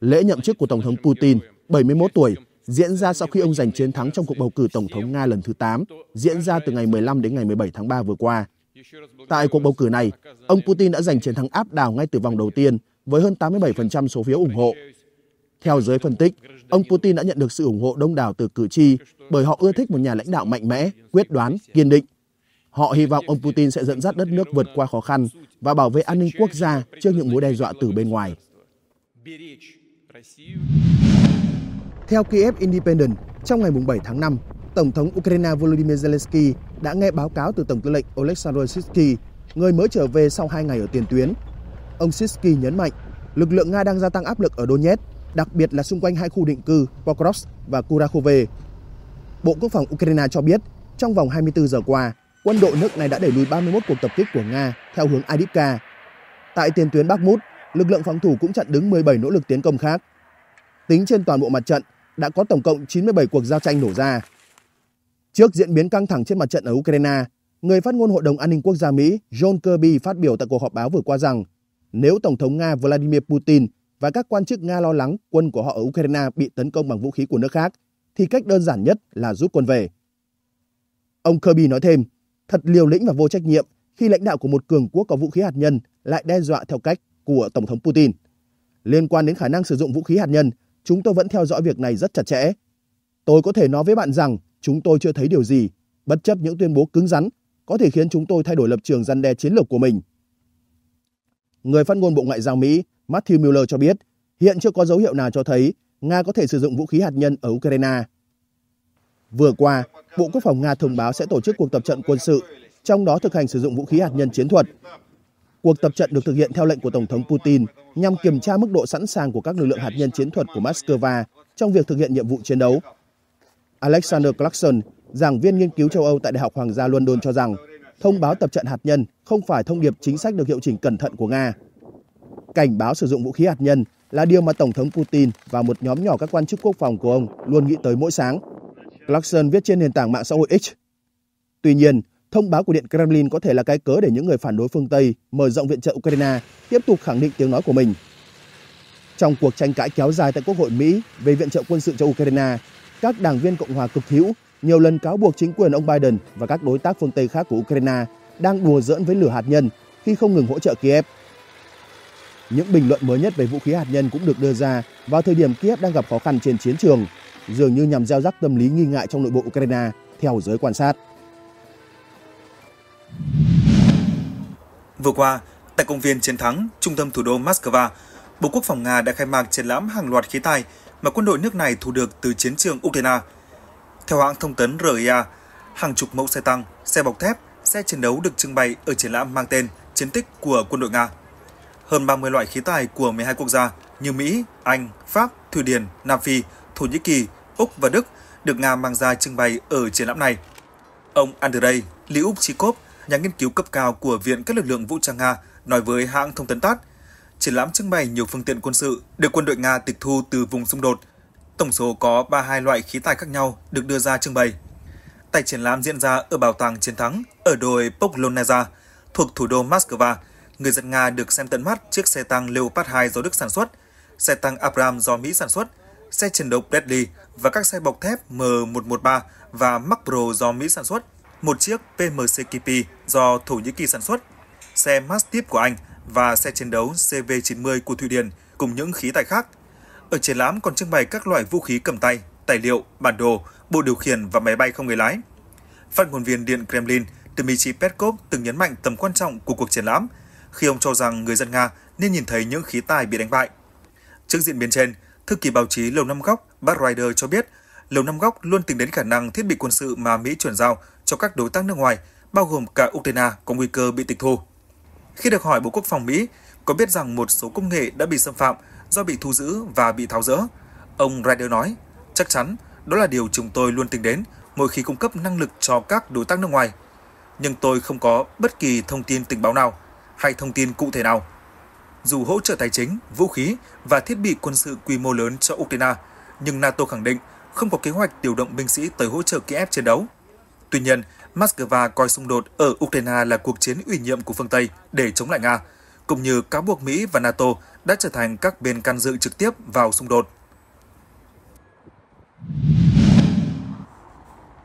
Lễ nhậm chức của Tổng thống Putin 71 tuổi, diễn ra sau khi ông giành chiến thắng trong cuộc bầu cử Tổng thống Nga lần thứ 8, diễn ra từ ngày 15 đến ngày 17 tháng 3 vừa qua. Tại cuộc bầu cử này, ông Putin đã giành chiến thắng áp đảo ngay từ vòng đầu tiên với hơn 87% số phiếu ủng hộ. Theo giới phân tích, ông Putin đã nhận được sự ủng hộ đông đảo từ cử tri bởi họ ưa thích một nhà lãnh đạo mạnh mẽ, quyết đoán, kiên định. Họ hy vọng ông Putin sẽ dẫn dắt đất nước vượt qua khó khăn và bảo vệ an ninh quốc gia trước những mối đe dọa từ bên ngoài. Theo Kiev Independent, trong ngày 7 tháng 5, Tổng thống Ukraine Volodymyr Zelensky đã nghe báo cáo từ Tổng tư lệnh Oleksandr Sitsky, người mới trở về sau 2 ngày ở tiền tuyến. Ông Sitsky nhấn mạnh, lực lượng Nga đang gia tăng áp lực ở Donetsk, đặc biệt là xung quanh hai khu định cư Pokrovs và Kurakhove. Bộ Quốc phòng Ukraine cho biết, trong vòng 24 giờ qua, quân đội nước này đã đẩy lùi 31 cuộc tập kích của Nga theo hướng Adipka. Tại tiền tuyến Bakhmut, lực lượng phòng thủ cũng chặn đứng 17 nỗ lực tiến công khác. Tính trên toàn bộ mặt trận, đã có tổng cộng 97 cuộc giao tranh nổ ra. Trước diễn biến căng thẳng trên mặt trận ở Ukraine, người phát ngôn Hội đồng An ninh Quốc gia Mỹ John Kirby phát biểu tại cuộc họp báo vừa qua rằng nếu Tổng thống Nga Vladimir Putin và các quan chức Nga lo lắng quân của họ ở Ukraine bị tấn công bằng vũ khí của nước khác, thì cách đơn giản nhất là rút quân về. Ông Kirby nói thêm, thật liều lĩnh và vô trách nhiệm khi lãnh đạo của một cường quốc có vũ khí hạt nhân lại đe dọa theo cách của Tổng thống Putin. Liên quan đến khả năng sử dụng vũ khí hạt nhân, chúng tôi vẫn theo dõi việc này rất chặt chẽ. Tôi có thể nói với bạn rằng chúng tôi chưa thấy điều gì, bất chấp những tuyên bố cứng rắn có thể khiến chúng tôi thay đổi lập trường răn đe chiến lược của mình. Người phát ngôn Bộ Ngoại giao Mỹ Matthew Mueller cho biết hiện chưa có dấu hiệu nào cho thấy Nga có thể sử dụng vũ khí hạt nhân ở Ukraine. Vừa qua, Bộ Quốc phòng Nga thông báo sẽ tổ chức cuộc tập trận quân sự, trong đó thực hành sử dụng vũ khí hạt nhân chiến thuật Cuộc tập trận được thực hiện theo lệnh của Tổng thống Putin nhằm kiểm tra mức độ sẵn sàng của các lực lượng hạt nhân chiến thuật của Moscow trong việc thực hiện nhiệm vụ chiến đấu. Alexander Clarkson, giảng viên nghiên cứu châu Âu tại Đại học Hoàng gia London cho rằng, thông báo tập trận hạt nhân không phải thông điệp chính sách được hiệu chỉnh cẩn thận của Nga. Cảnh báo sử dụng vũ khí hạt nhân là điều mà Tổng thống Putin và một nhóm nhỏ các quan chức quốc phòng của ông luôn nghĩ tới mỗi sáng. Clarkson viết trên nền tảng mạng xã hội X. Tuy nhiên, Thông báo của Điện Kremlin có thể là cái cớ để những người phản đối phương Tây mở rộng viện trợ Ukraine tiếp tục khẳng định tiếng nói của mình. Trong cuộc tranh cãi kéo dài tại Quốc hội Mỹ về viện trợ quân sự cho Ukraine, các đảng viên Cộng hòa cực hữu nhiều lần cáo buộc chính quyền ông Biden và các đối tác phương Tây khác của Ukraine đang đùa giỡn với lửa hạt nhân khi không ngừng hỗ trợ Kiev. Những bình luận mới nhất về vũ khí hạt nhân cũng được đưa ra vào thời điểm Kiev đang gặp khó khăn trên chiến trường, dường như nhằm gieo rắc tâm lý nghi ngại trong nội bộ Ukraine theo giới quan sát. Vừa qua, tại công viên Chiến Thắng, trung tâm thủ đô Moscow, Bộ Quốc phòng Nga đã khai mạc triển lãm hàng loạt khí tài mà quân đội nước này thu được từ chiến trường Ukraine. Theo hãng thông tấn RIA, hàng chục mẫu xe tăng, xe bọc thép, xe chiến đấu được trưng bày ở triển lãm mang tên Chiến tích của quân đội Nga. Hơn 30 loại khí tài của 12 quốc gia như Mỹ, Anh, Pháp, Thụy Điển, Nam Phi, Thổ Nhĩ Kỳ, Úc và Đức được Nga mang ra trưng bày ở triển lãm này. Ông Andrei Liupchikov, nhà nghiên cứu cấp cao của Viện các lực lượng vũ trang Nga, nói với hãng thông tấn TASS. Triển lãm trưng bày nhiều phương tiện quân sự được quân đội Nga tịch thu từ vùng xung đột. Tổng số có 32 loại khí tài khác nhau được đưa ra trưng bày. Tại triển lãm diễn ra ở Bảo tàng Chiến thắng ở đồi Pokloneza, thuộc thủ đô Moscow, người dân Nga được xem tận mắt chiếc xe tăng Leopard 2 do Đức sản xuất, xe tăng Abram do Mỹ sản xuất, xe chiến đấu Bradley và các xe bọc thép M113 và Mark do Mỹ sản xuất một chiếc PMC Kipi do Thổ Nhĩ Kỳ sản xuất, xe Mastiff của Anh và xe chiến đấu CV90 của Thụy Điển cùng những khí tài khác. Ở triển lãm còn trưng bày các loại vũ khí cầm tay, tài liệu, bản đồ, bộ điều khiển và máy bay không người lái. Phát ngôn viên Điện Kremlin Dmitry Peskov từng nhấn mạnh tầm quan trọng của cuộc triển lãm khi ông cho rằng người dân Nga nên nhìn thấy những khí tài bị đánh bại. Trước diễn biến trên, thư ký báo chí Lầu Năm Góc Bart Ryder cho biết Lầu Năm Góc luôn tính đến khả năng thiết bị quân sự mà Mỹ chuyển giao cho các đối tác nước ngoài, bao gồm cả Ukraine có nguy cơ bị tịch thu. Khi được hỏi Bộ Quốc phòng Mỹ có biết rằng một số công nghệ đã bị xâm phạm do bị thu giữ và bị tháo rỡ, ông Ryder nói, chắc chắn đó là điều chúng tôi luôn tính đến mỗi khi cung cấp năng lực cho các đối tác nước ngoài. Nhưng tôi không có bất kỳ thông tin tình báo nào hay thông tin cụ thể nào. Dù hỗ trợ tài chính, vũ khí và thiết bị quân sự quy mô lớn cho Ukraine, nhưng NATO khẳng định không có kế hoạch điều động binh sĩ tới hỗ trợ Kiev chiến đấu. Tuy nhiên, Moscow coi xung đột ở Ukraine là cuộc chiến ủy nhiệm của phương Tây để chống lại Nga, cũng như cáo buộc Mỹ và NATO đã trở thành các bên can dự trực tiếp vào xung đột.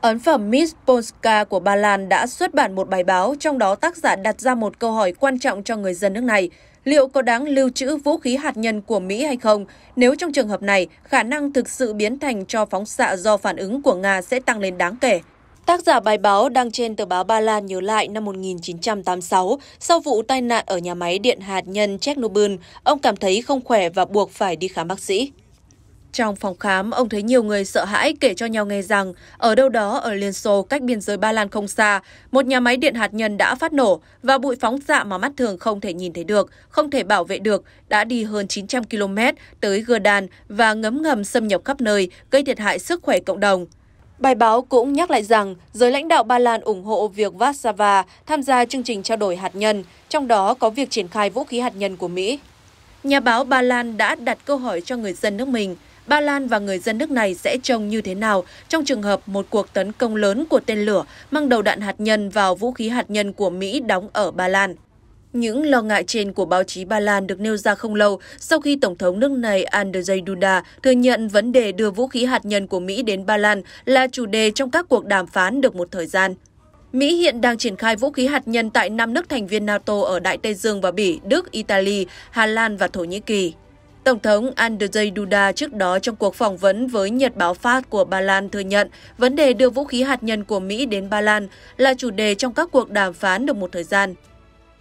Ấn phẩm Miss Polska của Ba Lan đã xuất bản một bài báo, trong đó tác giả đặt ra một câu hỏi quan trọng cho người dân nước này. Liệu có đáng lưu trữ vũ khí hạt nhân của Mỹ hay không? Nếu trong trường hợp này, khả năng thực sự biến thành cho phóng xạ do phản ứng của Nga sẽ tăng lên đáng kể. Tác giả bài báo đăng trên tờ báo Ba Lan nhớ lại năm 1986, sau vụ tai nạn ở nhà máy điện hạt nhân Chernobyl, ông cảm thấy không khỏe và buộc phải đi khám bác sĩ. Trong phòng khám, ông thấy nhiều người sợ hãi kể cho nhau nghe rằng ở đâu đó ở Liên Xô cách biên giới Ba Lan không xa, một nhà máy điện hạt nhân đã phát nổ và bụi phóng xạ dạ mà mắt thường không thể nhìn thấy được, không thể bảo vệ được, đã đi hơn 900 km tới Gerdan và ngấm ngầm xâm nhập khắp nơi, gây thiệt hại sức khỏe cộng đồng. Bài báo cũng nhắc lại rằng giới lãnh đạo Ba Lan ủng hộ việc Warsaw tham gia chương trình trao đổi hạt nhân, trong đó có việc triển khai vũ khí hạt nhân của Mỹ. Nhà báo Ba Lan đã đặt câu hỏi cho người dân nước mình, Ba Lan và người dân nước này sẽ trông như thế nào trong trường hợp một cuộc tấn công lớn của tên lửa mang đầu đạn hạt nhân vào vũ khí hạt nhân của Mỹ đóng ở Ba Lan. Những lo ngại trên của báo chí Ba Lan được nêu ra không lâu sau khi Tổng thống nước này Andrzej Duda thừa nhận vấn đề đưa vũ khí hạt nhân của Mỹ đến Ba Lan là chủ đề trong các cuộc đàm phán được một thời gian. Mỹ hiện đang triển khai vũ khí hạt nhân tại 5 nước thành viên NATO ở Đại Tây Dương và Bỉ, Đức, Italy, Hà Lan và Thổ Nhĩ Kỳ. Tổng thống Andrzej Duda trước đó trong cuộc phỏng vấn với Nhật báo Pháp của Ba Lan thừa nhận vấn đề đưa vũ khí hạt nhân của Mỹ đến Ba Lan là chủ đề trong các cuộc đàm phán được một thời gian.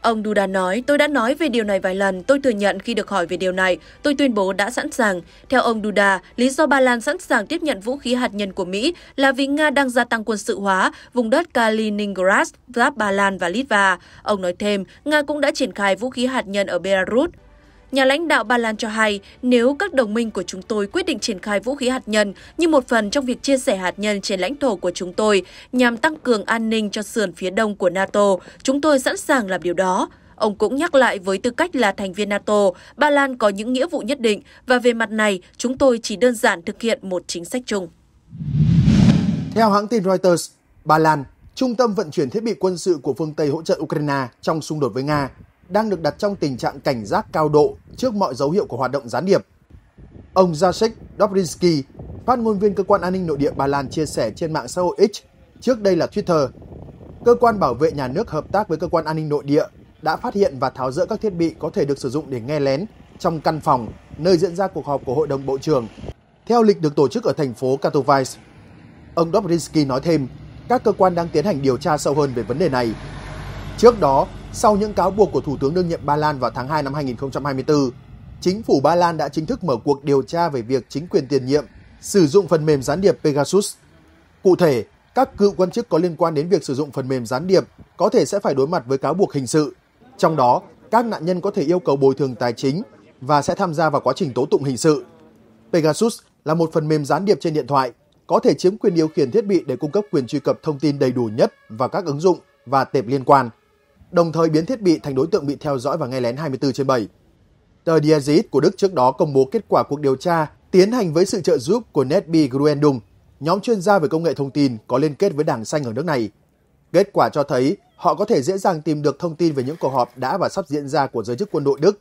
Ông Duda nói, tôi đã nói về điều này vài lần, tôi thừa nhận khi được hỏi về điều này, tôi tuyên bố đã sẵn sàng. Theo ông Duda, lý do Ba Lan sẵn sàng tiếp nhận vũ khí hạt nhân của Mỹ là vì Nga đang gia tăng quân sự hóa vùng đất Kaliningrad, giáp Ba Lan và Litva. Ông nói thêm, Nga cũng đã triển khai vũ khí hạt nhân ở Belarus. Nhà lãnh đạo Ba Lan cho hay, nếu các đồng minh của chúng tôi quyết định triển khai vũ khí hạt nhân như một phần trong việc chia sẻ hạt nhân trên lãnh thổ của chúng tôi nhằm tăng cường an ninh cho sườn phía đông của NATO, chúng tôi sẵn sàng làm điều đó. Ông cũng nhắc lại với tư cách là thành viên NATO, Ba Lan có những nghĩa vụ nhất định và về mặt này, chúng tôi chỉ đơn giản thực hiện một chính sách chung. Theo hãng tin Reuters, Ba Lan, trung tâm vận chuyển thiết bị quân sự của phương Tây hỗ trợ Ukraine trong xung đột với Nga, đang được đặt trong tình trạng cảnh giác cao độ trước mọi dấu hiệu của hoạt động gián điệp. Ông Jacek Dobrinsky, phát ngôn viên cơ quan an ninh nội địa Ba Lan chia sẻ trên mạng xã hội X, trước đây là Twitter. Cơ quan bảo vệ nhà nước hợp tác với cơ quan an ninh nội địa đã phát hiện và tháo rỡ các thiết bị có thể được sử dụng để nghe lén trong căn phòng nơi diễn ra cuộc họp của Hội đồng Bộ trưởng, theo lịch được tổ chức ở thành phố Katowice. Ông Dobrinsky nói thêm, các cơ quan đang tiến hành điều tra sâu hơn về vấn đề này. Trước đó, sau những cáo buộc của Thủ tướng đương nhiệm Ba Lan vào tháng 2 năm 2024, chính phủ Ba Lan đã chính thức mở cuộc điều tra về việc chính quyền tiền nhiệm sử dụng phần mềm gián điệp Pegasus. Cụ thể, các cựu quan chức có liên quan đến việc sử dụng phần mềm gián điệp có thể sẽ phải đối mặt với cáo buộc hình sự. Trong đó, các nạn nhân có thể yêu cầu bồi thường tài chính và sẽ tham gia vào quá trình tố tụng hình sự. Pegasus là một phần mềm gián điệp trên điện thoại, có thể chiếm quyền điều khiển thiết bị để cung cấp quyền truy cập thông tin đầy đủ nhất vào các ứng dụng và tệp liên quan đồng thời biến thiết bị thành đối tượng bị theo dõi và nghe lén 24 trên 7. Tờ Diazit của Đức trước đó công bố kết quả cuộc điều tra tiến hành với sự trợ giúp của Netby Gruendung, nhóm chuyên gia về công nghệ thông tin có liên kết với Đảng Xanh ở nước này. Kết quả cho thấy họ có thể dễ dàng tìm được thông tin về những cuộc họp đã và sắp diễn ra của giới chức quân đội Đức,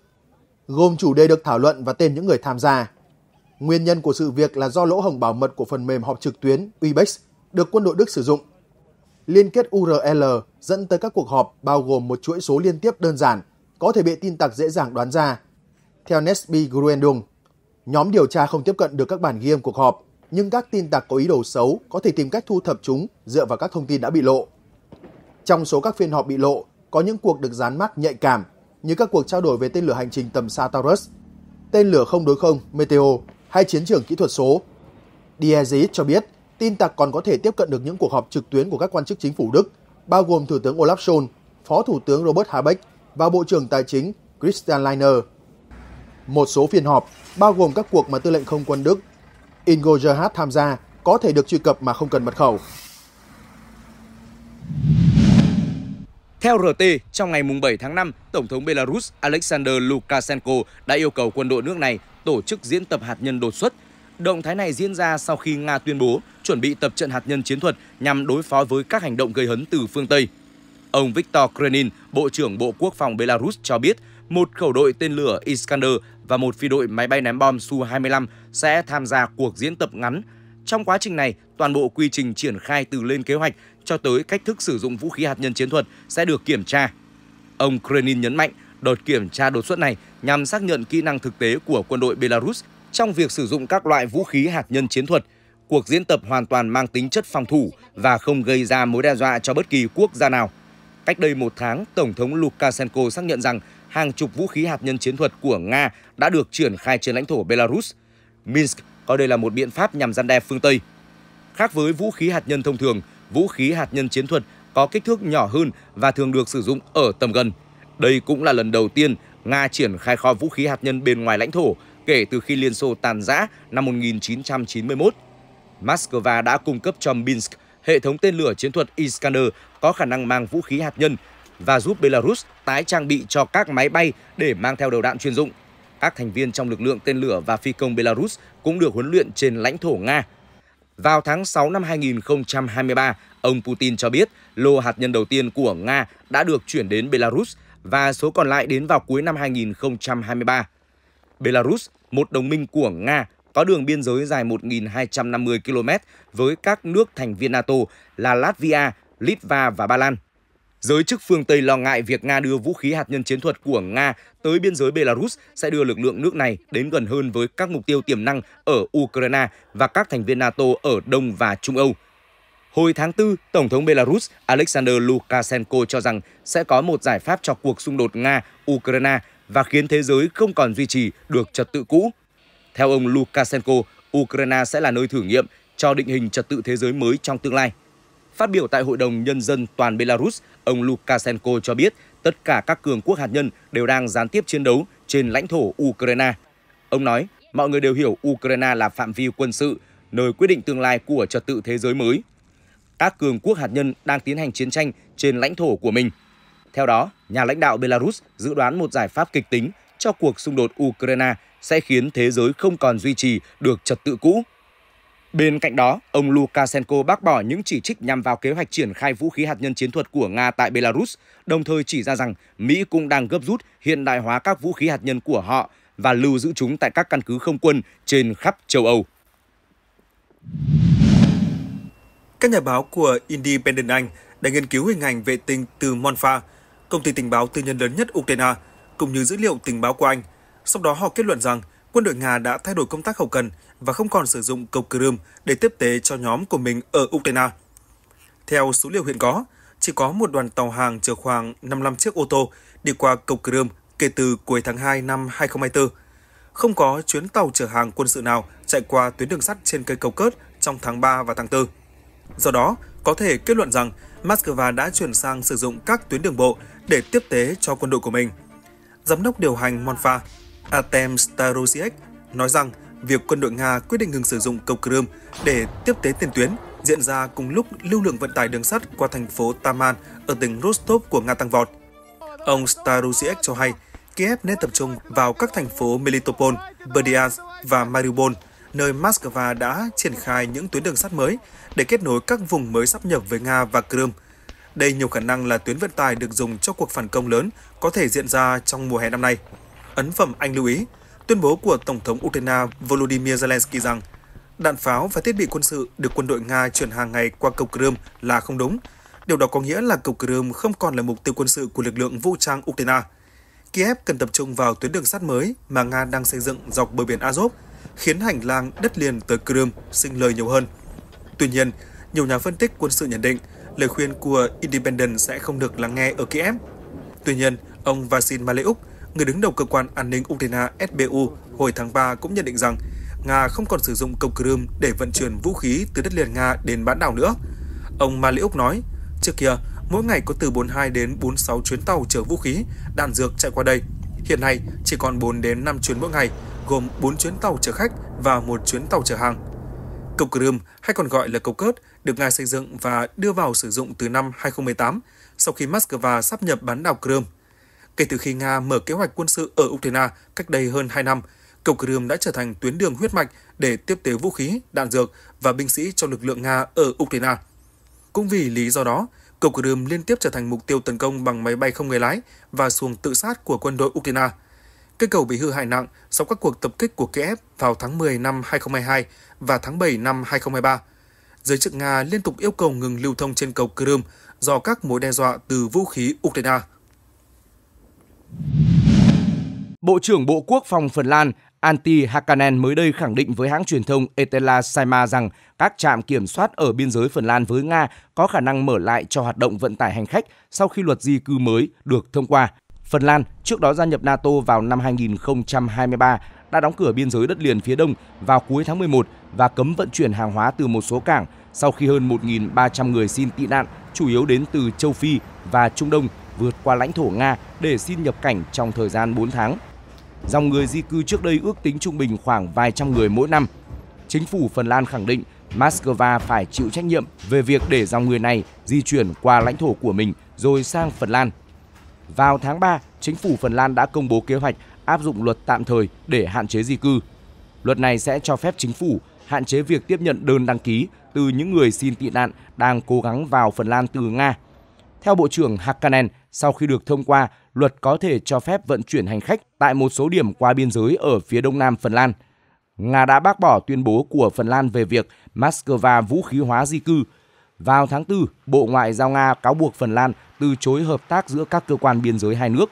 gồm chủ đề được thảo luận và tên những người tham gia. Nguyên nhân của sự việc là do lỗ hổng bảo mật của phần mềm họp trực tuyến Webex được quân đội Đức sử dụng Liên kết URL dẫn tới các cuộc họp bao gồm một chuỗi số liên tiếp đơn giản có thể bị tin tặc dễ dàng đoán ra. Theo Nesby Gruendung, nhóm điều tra không tiếp cận được các bản ghi âm cuộc họp, nhưng các tin tặc có ý đồ xấu có thể tìm cách thu thập chúng dựa vào các thông tin đã bị lộ. Trong số các phiên họp bị lộ, có những cuộc được dán mác nhạy cảm như các cuộc trao đổi về tên lửa hành trình tầm xa Taurus, tên lửa không đối không Meteo hay chiến trường kỹ thuật số. Diazid cho biết tin tặc còn có thể tiếp cận được những cuộc họp trực tuyến của các quan chức chính phủ Đức, bao gồm Thủ tướng Olaf Scholz, Phó Thủ tướng Robert Habeck và Bộ trưởng Tài chính Christian Lindner. Một số phiên họp, bao gồm các cuộc mà tư lệnh không quân Đức Ingo Gerhard tham gia, có thể được truy cập mà không cần mật khẩu. Theo RT, trong ngày 7 tháng 5, Tổng thống Belarus Alexander Lukashenko đã yêu cầu quân đội nước này tổ chức diễn tập hạt nhân đột xuất. Động thái này diễn ra sau khi Nga tuyên bố chuẩn bị tập trận hạt nhân chiến thuật nhằm đối phó với các hành động gây hấn từ phương Tây. Ông Viktor Krenin, Bộ trưởng Bộ Quốc phòng Belarus cho biết, một khẩu đội tên lửa Iskander và một phi đội máy bay ném bom Su-25 sẽ tham gia cuộc diễn tập ngắn. Trong quá trình này, toàn bộ quy trình triển khai từ lên kế hoạch cho tới cách thức sử dụng vũ khí hạt nhân chiến thuật sẽ được kiểm tra. Ông Krenin nhấn mạnh, đợt kiểm tra đột xuất này nhằm xác nhận kỹ năng thực tế của quân đội Belarus trong việc sử dụng các loại vũ khí hạt nhân chiến thuật – cuộc diễn tập hoàn toàn mang tính chất phòng thủ và không gây ra mối đe dọa cho bất kỳ quốc gia nào. Cách đây một tháng, Tổng thống Lukashenko xác nhận rằng hàng chục vũ khí hạt nhân chiến thuật của Nga đã được triển khai trên lãnh thổ Belarus. Minsk coi đây là một biện pháp nhằm gian đe phương Tây. Khác với vũ khí hạt nhân thông thường, vũ khí hạt nhân chiến thuật có kích thước nhỏ hơn và thường được sử dụng ở tầm gần. Đây cũng là lần đầu tiên Nga triển khai kho vũ khí hạt nhân bên ngoài lãnh thổ kể từ khi Liên Xô tàn rã năm 1991. Moscow đã cung cấp cho Minsk hệ thống tên lửa chiến thuật Iskander có khả năng mang vũ khí hạt nhân và giúp Belarus tái trang bị cho các máy bay để mang theo đầu đạn chuyên dụng. Các thành viên trong lực lượng tên lửa và phi công Belarus cũng được huấn luyện trên lãnh thổ Nga. Vào tháng 6 năm 2023, ông Putin cho biết lô hạt nhân đầu tiên của Nga đã được chuyển đến Belarus và số còn lại đến vào cuối năm 2023. Belarus, một đồng minh của Nga, có đường biên giới dài 1.250 km với các nước thành viên NATO là Latvia, Litva và Ba Lan. Giới chức phương Tây lo ngại việc Nga đưa vũ khí hạt nhân chiến thuật của Nga tới biên giới Belarus sẽ đưa lực lượng nước này đến gần hơn với các mục tiêu tiềm năng ở Ukraine và các thành viên NATO ở Đông và Trung Âu. Hồi tháng 4, Tổng thống Belarus Alexander Lukashenko cho rằng sẽ có một giải pháp cho cuộc xung đột Nga-Ukraine và khiến thế giới không còn duy trì được trật tự cũ. Theo ông Lukashenko, Ukraine sẽ là nơi thử nghiệm cho định hình trật tự thế giới mới trong tương lai. Phát biểu tại Hội đồng Nhân dân toàn Belarus, ông Lukashenko cho biết tất cả các cường quốc hạt nhân đều đang gián tiếp chiến đấu trên lãnh thổ Ukraine. Ông nói, mọi người đều hiểu Ukraine là phạm vi quân sự, nơi quyết định tương lai của trật tự thế giới mới. Các cường quốc hạt nhân đang tiến hành chiến tranh trên lãnh thổ của mình. Theo đó, nhà lãnh đạo Belarus dự đoán một giải pháp kịch tính cho cuộc xung đột Ukraine sẽ khiến thế giới không còn duy trì được trật tự cũ. Bên cạnh đó, ông Lukashenko bác bỏ những chỉ trích nhằm vào kế hoạch triển khai vũ khí hạt nhân chiến thuật của Nga tại Belarus, đồng thời chỉ ra rằng Mỹ cũng đang gấp rút hiện đại hóa các vũ khí hạt nhân của họ và lưu giữ chúng tại các căn cứ không quân trên khắp châu Âu. Các nhà báo của Independent Anh đã nghiên cứu hình ảnh vệ tinh từ Monfa, công ty tình báo tư nhân lớn nhất Ukraine, cũng như dữ liệu tình báo của Anh – sau đó họ kết luận rằng quân đội Nga đã thay đổi công tác hậu cần và không còn sử dụng cầu Crimea để tiếp tế cho nhóm của mình ở Ukraine. Theo số liệu hiện có, chỉ có một đoàn tàu hàng chở khoảng 55 chiếc ô tô đi qua cầu Crimea kể từ cuối tháng 2 năm 2024. Không có chuyến tàu chở hàng quân sự nào chạy qua tuyến đường sắt trên cây cầu cớt trong tháng 3 và tháng 4. Do đó, có thể kết luận rằng Moscow đã chuyển sang sử dụng các tuyến đường bộ để tiếp tế cho quân đội của mình. Giám đốc điều hành Monfa Artem Starosiek nói rằng việc quân đội Nga quyết định ngừng sử dụng cầu Crimea để tiếp tế tiền tuyến diễn ra cùng lúc lưu lượng vận tải đường sắt qua thành phố Taman ở tỉnh Rostov của Nga tăng vọt. Ông Starosiek cho hay Kiev nên tập trung vào các thành phố Melitopol, Berdyansk và Mariupol, nơi Moscow đã triển khai những tuyến đường sắt mới để kết nối các vùng mới sắp nhập với Nga và Crimea. Đây nhiều khả năng là tuyến vận tải được dùng cho cuộc phản công lớn có thể diễn ra trong mùa hè năm nay ấn phẩm Anh lưu ý, tuyên bố của Tổng thống Ukraine Volodymyr Zelensky rằng đạn pháo và thiết bị quân sự được quân đội Nga chuyển hàng ngày qua cầu Crimea là không đúng. Điều đó có nghĩa là cầu Crimea không còn là mục tiêu quân sự của lực lượng vũ trang Ukraine. Kiev cần tập trung vào tuyến đường sắt mới mà Nga đang xây dựng dọc bờ biển Azov, khiến hành lang đất liền tới Crimea sinh lời nhiều hơn. Tuy nhiên, nhiều nhà phân tích quân sự nhận định lời khuyên của Independent sẽ không được lắng nghe ở Kiev. Tuy nhiên, ông Vasil Maleuk, người đứng đầu cơ quan an ninh Ukraine SBU hồi tháng 3 cũng nhận định rằng Nga không còn sử dụng cầu Crimea để vận chuyển vũ khí từ đất liền Nga đến bán đảo nữa. Ông Maliuk nói, trước kia, mỗi ngày có từ 42 đến 46 chuyến tàu chở vũ khí, đạn dược chạy qua đây. Hiện nay, chỉ còn 4 đến 5 chuyến mỗi ngày, gồm 4 chuyến tàu chở khách và một chuyến tàu chở hàng. Cầu Crimea, hay còn gọi là cầu Cớt, được Nga xây dựng và đưa vào sử dụng từ năm 2018, sau khi Moscow sắp nhập bán đảo Crimea. Kể từ khi Nga mở kế hoạch quân sự ở Ukraine cách đây hơn 2 năm, cầu Crimea đã trở thành tuyến đường huyết mạch để tiếp tế vũ khí, đạn dược và binh sĩ cho lực lượng Nga ở Ukraine. Cũng vì lý do đó, cầu Crimea liên tiếp trở thành mục tiêu tấn công bằng máy bay không người lái và xuồng tự sát của quân đội Ukraine. Cây cầu bị hư hại nặng sau các cuộc tập kích của Kiev vào tháng 10 năm 2022 và tháng 7 năm 2023. Giới chức Nga liên tục yêu cầu ngừng lưu thông trên cầu Crimea do các mối đe dọa từ vũ khí Ukraine. Bộ trưởng Bộ Quốc phòng Phần Lan Antti Hakanen mới đây khẳng định với hãng truyền thông Etela Saima rằng các trạm kiểm soát ở biên giới Phần Lan với Nga có khả năng mở lại cho hoạt động vận tải hành khách sau khi luật di cư mới được thông qua. Phần Lan trước đó gia nhập NATO vào năm 2023 đã đóng cửa biên giới đất liền phía đông vào cuối tháng 11 và cấm vận chuyển hàng hóa từ một số cảng sau khi hơn 1.300 người xin tị nạn, chủ yếu đến từ châu Phi và Trung Đông, vượt qua lãnh thổ Nga để xin nhập cảnh trong thời gian 4 tháng. Dòng người di cư trước đây ước tính trung bình khoảng vài trăm người mỗi năm. Chính phủ Phần Lan khẳng định Moscow phải chịu trách nhiệm về việc để dòng người này di chuyển qua lãnh thổ của mình rồi sang Phần Lan. Vào tháng 3, chính phủ Phần Lan đã công bố kế hoạch áp dụng luật tạm thời để hạn chế di cư. Luật này sẽ cho phép chính phủ hạn chế việc tiếp nhận đơn đăng ký từ những người xin tị nạn đang cố gắng vào Phần Lan từ Nga theo Bộ trưởng Hakanen, sau khi được thông qua, luật có thể cho phép vận chuyển hành khách tại một số điểm qua biên giới ở phía đông nam Phần Lan. Nga đã bác bỏ tuyên bố của Phần Lan về việc Moscow vũ khí hóa di cư. Vào tháng 4, Bộ Ngoại giao Nga cáo buộc Phần Lan từ chối hợp tác giữa các cơ quan biên giới hai nước.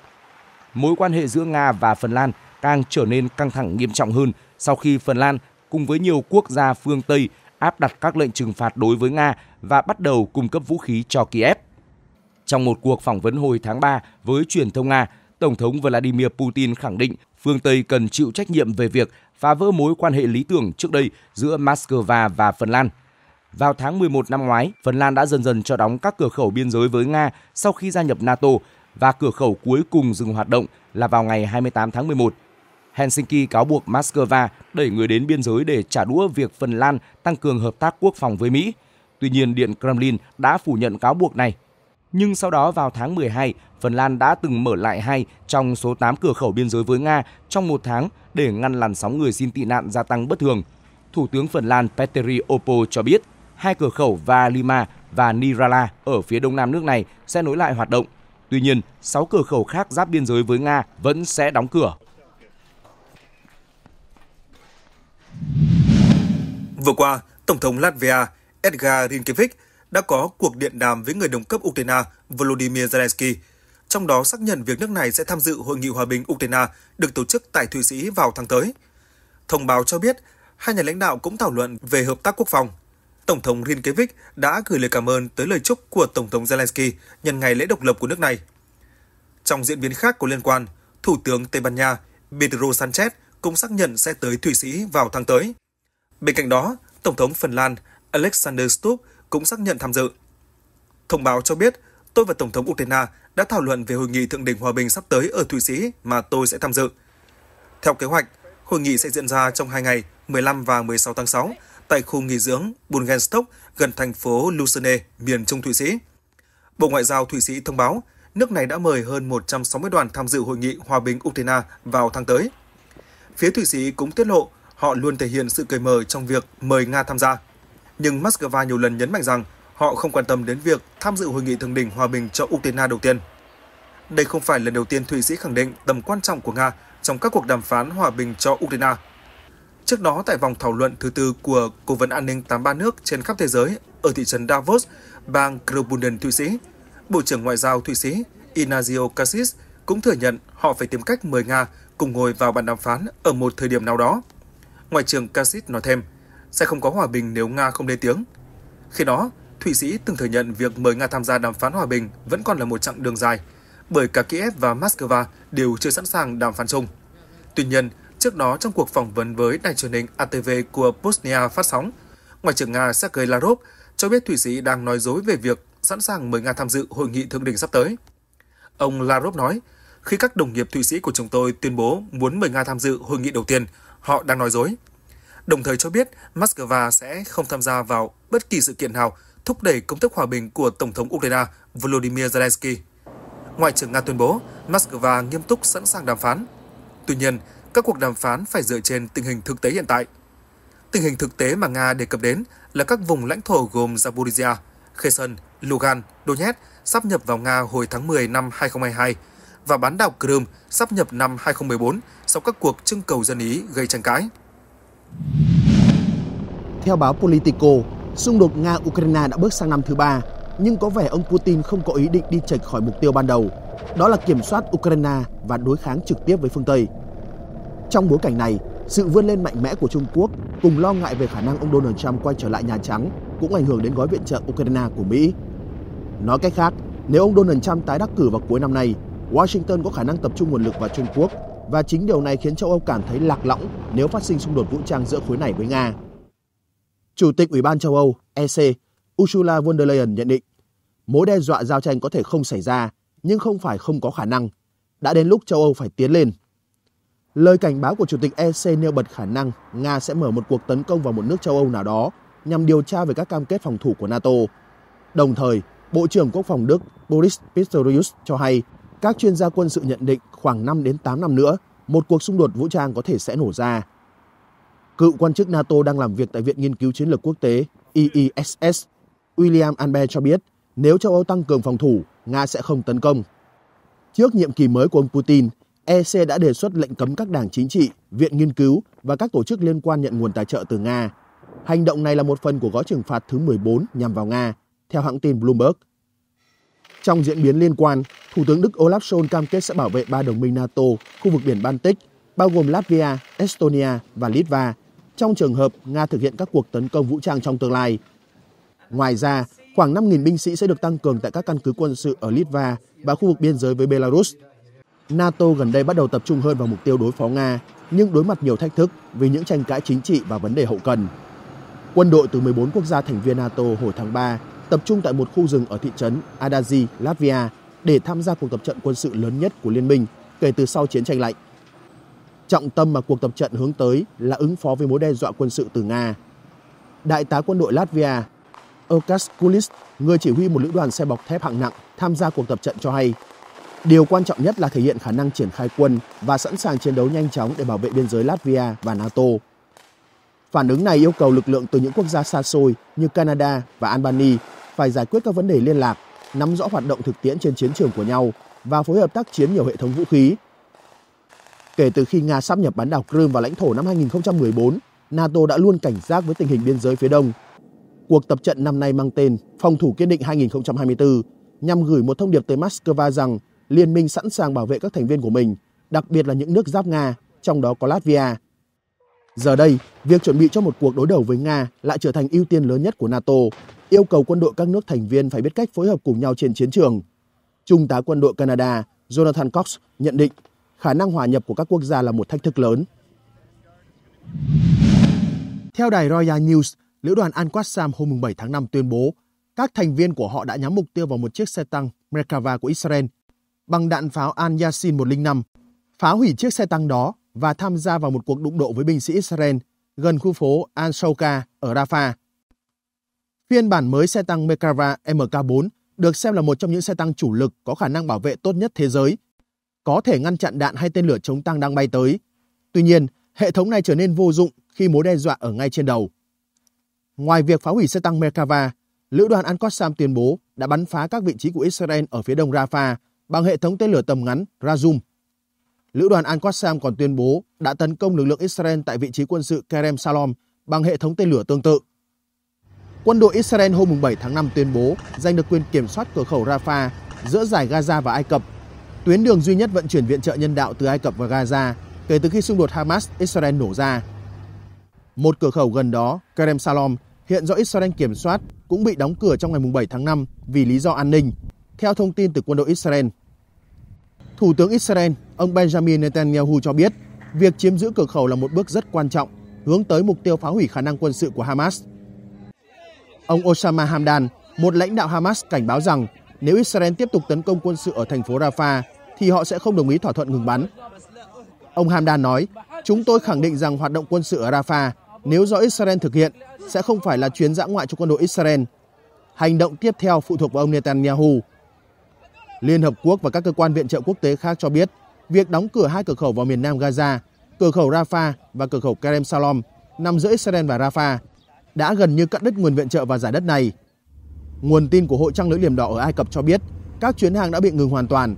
Mối quan hệ giữa Nga và Phần Lan càng trở nên căng thẳng nghiêm trọng hơn sau khi Phần Lan cùng với nhiều quốc gia phương Tây áp đặt các lệnh trừng phạt đối với Nga và bắt đầu cung cấp vũ khí cho Kiev. Trong một cuộc phỏng vấn hồi tháng 3 với truyền thông Nga, Tổng thống Vladimir Putin khẳng định phương Tây cần chịu trách nhiệm về việc phá vỡ mối quan hệ lý tưởng trước đây giữa Moscow và Phần Lan. Vào tháng 11 năm ngoái, Phần Lan đã dần dần cho đóng các cửa khẩu biên giới với Nga sau khi gia nhập NATO và cửa khẩu cuối cùng dừng hoạt động là vào ngày 28 tháng 11. Helsinki cáo buộc Moscow đẩy người đến biên giới để trả đũa việc Phần Lan tăng cường hợp tác quốc phòng với Mỹ. Tuy nhiên, Điện Kremlin đã phủ nhận cáo buộc này nhưng sau đó vào tháng 12, Phần Lan đã từng mở lại hai trong số 8 cửa khẩu biên giới với Nga trong một tháng để ngăn làn sóng người xin tị nạn gia tăng bất thường. Thủ tướng Phần Lan Petteri Oppo cho biết hai cửa khẩu Valima và Nirala ở phía đông nam nước này sẽ nối lại hoạt động. Tuy nhiên, 6 cửa khẩu khác giáp biên giới với Nga vẫn sẽ đóng cửa. Vừa qua, Tổng thống Latvia Edgar Rinkevich đã có cuộc điện đàm với người đồng cấp Ukraine Volodymyr Zelensky, trong đó xác nhận việc nước này sẽ tham dự hội nghị hòa bình Ukraine được tổ chức tại Thụy Sĩ vào tháng tới. Thông báo cho biết, hai nhà lãnh đạo cũng thảo luận về hợp tác quốc phòng. Tổng thống Rinkevich đã gửi lời cảm ơn tới lời chúc của Tổng thống Zelensky nhân ngày lễ độc lập của nước này. Trong diễn biến khác có liên quan, Thủ tướng Tây Ban Nha Pedro Sanchez cũng xác nhận sẽ tới Thụy Sĩ vào tháng tới. Bên cạnh đó, Tổng thống Phần Lan Alexander Stubb cũng xác nhận tham dự. Thông báo cho biết, tôi và Tổng thống Ukraine đã thảo luận về hội nghị thượng đỉnh hòa bình sắp tới ở Thụy Sĩ mà tôi sẽ tham dự. Theo kế hoạch, hội nghị sẽ diễn ra trong hai ngày 15 và 16 tháng 6 tại khu nghỉ dưỡng Bungenstock gần thành phố Lucerne, miền Trung Thụy Sĩ. Bộ Ngoại giao Thụy Sĩ thông báo, nước này đã mời hơn 160 đoàn tham dự hội nghị hòa bình Ukraine vào tháng tới. Phía Thụy Sĩ cũng tiết lộ họ luôn thể hiện sự cởi mở trong việc mời Nga tham gia nhưng Moscow nhiều lần nhấn mạnh rằng họ không quan tâm đến việc tham dự hội nghị thượng đỉnh hòa bình cho Ukraine đầu tiên. Đây không phải lần đầu tiên Thụy Sĩ khẳng định tầm quan trọng của Nga trong các cuộc đàm phán hòa bình cho Ukraine. Trước đó, tại vòng thảo luận thứ tư của Cố vấn An ninh 83 nước trên khắp thế giới ở thị trấn Davos, bang Graubünden, Thụy Sĩ, Bộ trưởng Ngoại giao Thụy Sĩ Inazio Cassis cũng thừa nhận họ phải tìm cách mời Nga cùng ngồi vào bàn đàm phán ở một thời điểm nào đó. Ngoại trưởng Kasich nói thêm, sẽ không có hòa bình nếu Nga không lên tiếng. Khi đó, Thụy Sĩ từng thừa nhận việc mời Nga tham gia đàm phán hòa bình vẫn còn là một chặng đường dài, bởi cả Kiev và Moscow đều chưa sẵn sàng đàm phán chung. Tuy nhiên, trước đó trong cuộc phỏng vấn với đài truyền hình ATV của Bosnia phát sóng, Ngoại trưởng Nga Sergei Lavrov cho biết Thụy Sĩ đang nói dối về việc sẵn sàng mời Nga tham dự hội nghị thượng đỉnh sắp tới. Ông Lavrov nói, khi các đồng nghiệp Thụy Sĩ của chúng tôi tuyên bố muốn mời Nga tham dự hội nghị đầu tiên, họ đang nói dối đồng thời cho biết Moscow sẽ không tham gia vào bất kỳ sự kiện nào thúc đẩy công thức hòa bình của Tổng thống Ukraine Volodymyr Zelensky. Ngoại trưởng Nga tuyên bố Moscow nghiêm túc sẵn sàng đàm phán. Tuy nhiên, các cuộc đàm phán phải dựa trên tình hình thực tế hiện tại. Tình hình thực tế mà Nga đề cập đến là các vùng lãnh thổ gồm Zaporizhia, Kherson, Lugan, Donetsk sắp nhập vào Nga hồi tháng 10 năm 2022 và bán đảo Crimea sắp nhập năm 2014 sau các cuộc trưng cầu dân Ý gây tranh cãi. Theo báo Politico, xung đột Nga-Ukraine đã bước sang năm thứ ba, nhưng có vẻ ông Putin không có ý định đi chệch khỏi mục tiêu ban đầu, đó là kiểm soát Ukraine và đối kháng trực tiếp với phương Tây. Trong bối cảnh này, sự vươn lên mạnh mẽ của Trung Quốc cùng lo ngại về khả năng ông Donald Trump quay trở lại Nhà Trắng cũng ảnh hưởng đến gói viện trợ Ukraine của Mỹ. Nói cách khác, nếu ông Donald Trump tái đắc cử vào cuối năm nay, Washington có khả năng tập trung nguồn lực vào Trung Quốc và chính điều này khiến châu Âu cảm thấy lạc lõng nếu phát sinh xung đột vũ trang giữa khối này với Nga. Chủ tịch Ủy ban châu Âu EC Ursula von der Leyen nhận định mối đe dọa giao tranh có thể không xảy ra nhưng không phải không có khả năng. Đã đến lúc châu Âu phải tiến lên. Lời cảnh báo của Chủ tịch EC nêu bật khả năng Nga sẽ mở một cuộc tấn công vào một nước châu Âu nào đó nhằm điều tra về các cam kết phòng thủ của NATO. Đồng thời, Bộ trưởng Quốc phòng Đức Boris Pistorius cho hay các chuyên gia quân sự nhận định khoảng 5 đến 8 năm nữa, một cuộc xung đột vũ trang có thể sẽ nổ ra. Cựu quan chức NATO đang làm việc tại Viện Nghiên cứu Chiến lược Quốc tế IISS, e e William Albert cho biết nếu châu Âu tăng cường phòng thủ, Nga sẽ không tấn công. Trước nhiệm kỳ mới của ông Putin, EC đã đề xuất lệnh cấm các đảng chính trị, viện nghiên cứu và các tổ chức liên quan nhận nguồn tài trợ từ Nga. Hành động này là một phần của gói trừng phạt thứ 14 nhằm vào Nga, theo hãng tin Bloomberg. Trong diễn biến liên quan, Thủ tướng Đức Olaf Scholz cam kết sẽ bảo vệ ba đồng minh NATO khu vực biển Baltic, bao gồm Latvia, Estonia và Litva, trong trường hợp Nga thực hiện các cuộc tấn công vũ trang trong tương lai. Ngoài ra, khoảng 5.000 binh sĩ sẽ được tăng cường tại các căn cứ quân sự ở Litva và khu vực biên giới với Belarus. NATO gần đây bắt đầu tập trung hơn vào mục tiêu đối phó Nga, nhưng đối mặt nhiều thách thức vì những tranh cãi chính trị và vấn đề hậu cần. Quân đội từ 14 quốc gia thành viên NATO hồi tháng 3 tập trung tại một khu rừng ở thị trấn Adazi, Latvia để tham gia cuộc tập trận quân sự lớn nhất của Liên minh kể từ sau chiến tranh lạnh. Trọng tâm mà cuộc tập trận hướng tới là ứng phó với mối đe dọa quân sự từ Nga. Đại tá quân đội Latvia Okas Kulis, người chỉ huy một lữ đoàn xe bọc thép hạng nặng tham gia cuộc tập trận cho hay, điều quan trọng nhất là thể hiện khả năng triển khai quân và sẵn sàng chiến đấu nhanh chóng để bảo vệ biên giới Latvia và NATO. Phản ứng này yêu cầu lực lượng từ những quốc gia xa xôi như Canada và Albania phải giải quyết các vấn đề liên lạc nắm rõ hoạt động thực tiễn trên chiến trường của nhau và phối hợp tác chiến nhiều hệ thống vũ khí. Kể từ khi Nga sắp nhập bán đảo Crimea vào lãnh thổ năm 2014, NATO đã luôn cảnh giác với tình hình biên giới phía đông. Cuộc tập trận năm nay mang tên Phòng thủ kiên định 2024 nhằm gửi một thông điệp tới Moscow rằng liên minh sẵn sàng bảo vệ các thành viên của mình, đặc biệt là những nước giáp Nga, trong đó có Latvia, Giờ đây, việc chuẩn bị cho một cuộc đối đầu với Nga lại trở thành ưu tiên lớn nhất của NATO, yêu cầu quân đội các nước thành viên phải biết cách phối hợp cùng nhau trên chiến trường. Trung tá quân đội Canada Jonathan Cox nhận định khả năng hòa nhập của các quốc gia là một thách thức lớn. Theo đài Royal News, lữ đoàn Al-Qassam hôm 7 tháng 5 tuyên bố các thành viên của họ đã nhắm mục tiêu vào một chiếc xe tăng Merkava của Israel bằng đạn pháo Al-Yassin 105, phá hủy chiếc xe tăng đó và tham gia vào một cuộc đụng độ với binh sĩ Israel gần khu phố Al-Shouka ở Rafah. Phiên bản mới xe tăng Merkava MK4 được xem là một trong những xe tăng chủ lực có khả năng bảo vệ tốt nhất thế giới, có thể ngăn chặn đạn hay tên lửa chống tăng đang bay tới. Tuy nhiên, hệ thống này trở nên vô dụng khi mối đe dọa ở ngay trên đầu. Ngoài việc phá hủy xe tăng Merkava, lữ đoàn Al-Qassam tuyên bố đã bắn phá các vị trí của Israel ở phía đông Rafah bằng hệ thống tên lửa tầm ngắn Razum Lữ đoàn Al-Qassam còn tuyên bố đã tấn công lực lượng Israel tại vị trí quân sự Kerem Salom bằng hệ thống tên lửa tương tự. Quân đội Israel hôm 7 tháng 5 tuyên bố giành được quyền kiểm soát cửa khẩu Rafah giữa giải Gaza và Ai Cập, tuyến đường duy nhất vận chuyển viện trợ nhân đạo từ Ai Cập và Gaza kể từ khi xung đột Hamas-Israel nổ ra. Một cửa khẩu gần đó, Kerem Salom, hiện do Israel kiểm soát, cũng bị đóng cửa trong ngày 7 tháng 5 vì lý do an ninh, theo thông tin từ quân đội Israel. Thủ tướng Israel Ông Benjamin Netanyahu cho biết, việc chiếm giữ cửa khẩu là một bước rất quan trọng, hướng tới mục tiêu phá hủy khả năng quân sự của Hamas. Ông Osama Hamdan, một lãnh đạo Hamas cảnh báo rằng nếu Israel tiếp tục tấn công quân sự ở thành phố Rafah, thì họ sẽ không đồng ý thỏa thuận ngừng bắn. Ông Hamdan nói, chúng tôi khẳng định rằng hoạt động quân sự ở Rafah, nếu do Israel thực hiện, sẽ không phải là chuyến dã ngoại cho quân đội Israel. Hành động tiếp theo phụ thuộc vào ông Netanyahu. Liên Hợp Quốc và các cơ quan viện trợ quốc tế khác cho biết, Việc đóng cửa hai cửa khẩu vào miền nam Gaza, cửa khẩu Rafah và cửa khẩu Kerem Salom nằm giữa Israel và Rafah đã gần như cắt đứt nguồn viện trợ vào giải đất này. Nguồn tin của hội trăng lưỡi liềm đỏ ở Ai Cập cho biết các chuyến hàng đã bị ngừng hoàn toàn.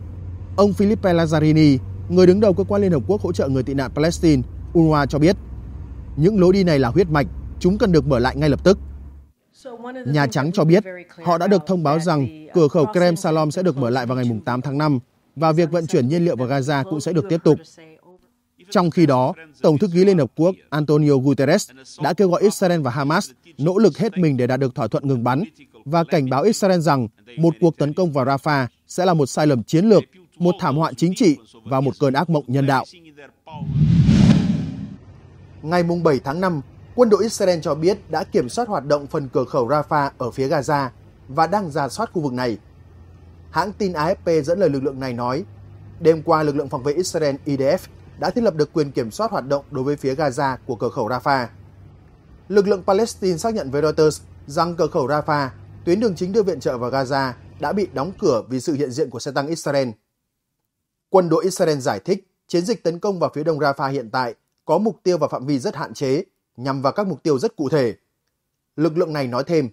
Ông Philippe Lazzarini, người đứng đầu cơ quan Liên Hợp Quốc hỗ trợ người tị nạn Palestine, UNRWA cho biết những lối đi này là huyết mạch, chúng cần được mở lại ngay lập tức. Nhà Trắng cho biết họ đã được thông báo rằng cửa khẩu Kerem Salom sẽ được mở lại vào ngày 8 tháng 5 và việc vận chuyển nhiên liệu vào Gaza cũng sẽ được tiếp tục. Trong khi đó, Tổng thư ký Liên Hợp Quốc Antonio Guterres đã kêu gọi Israel và Hamas nỗ lực hết mình để đạt được thỏa thuận ngừng bắn và cảnh báo Israel rằng một cuộc tấn công vào Rafah sẽ là một sai lầm chiến lược, một thảm họa chính trị và một cơn ác mộng nhân đạo. Ngày 7 tháng 5, quân đội Israel cho biết đã kiểm soát hoạt động phần cửa khẩu Rafah ở phía Gaza và đang ra soát khu vực này hãng tin AFP dẫn lời lực lượng này nói, đêm qua lực lượng phòng vệ Israel IDF đã thiết lập được quyền kiểm soát hoạt động đối với phía Gaza của cửa khẩu Rafah. Lực lượng Palestine xác nhận với Reuters rằng cửa khẩu Rafah, tuyến đường chính đưa viện trợ vào Gaza, đã bị đóng cửa vì sự hiện diện của xe tăng Israel. Quân đội Israel giải thích chiến dịch tấn công vào phía đông Rafah hiện tại có mục tiêu và phạm vi rất hạn chế, nhằm vào các mục tiêu rất cụ thể. Lực lượng này nói thêm,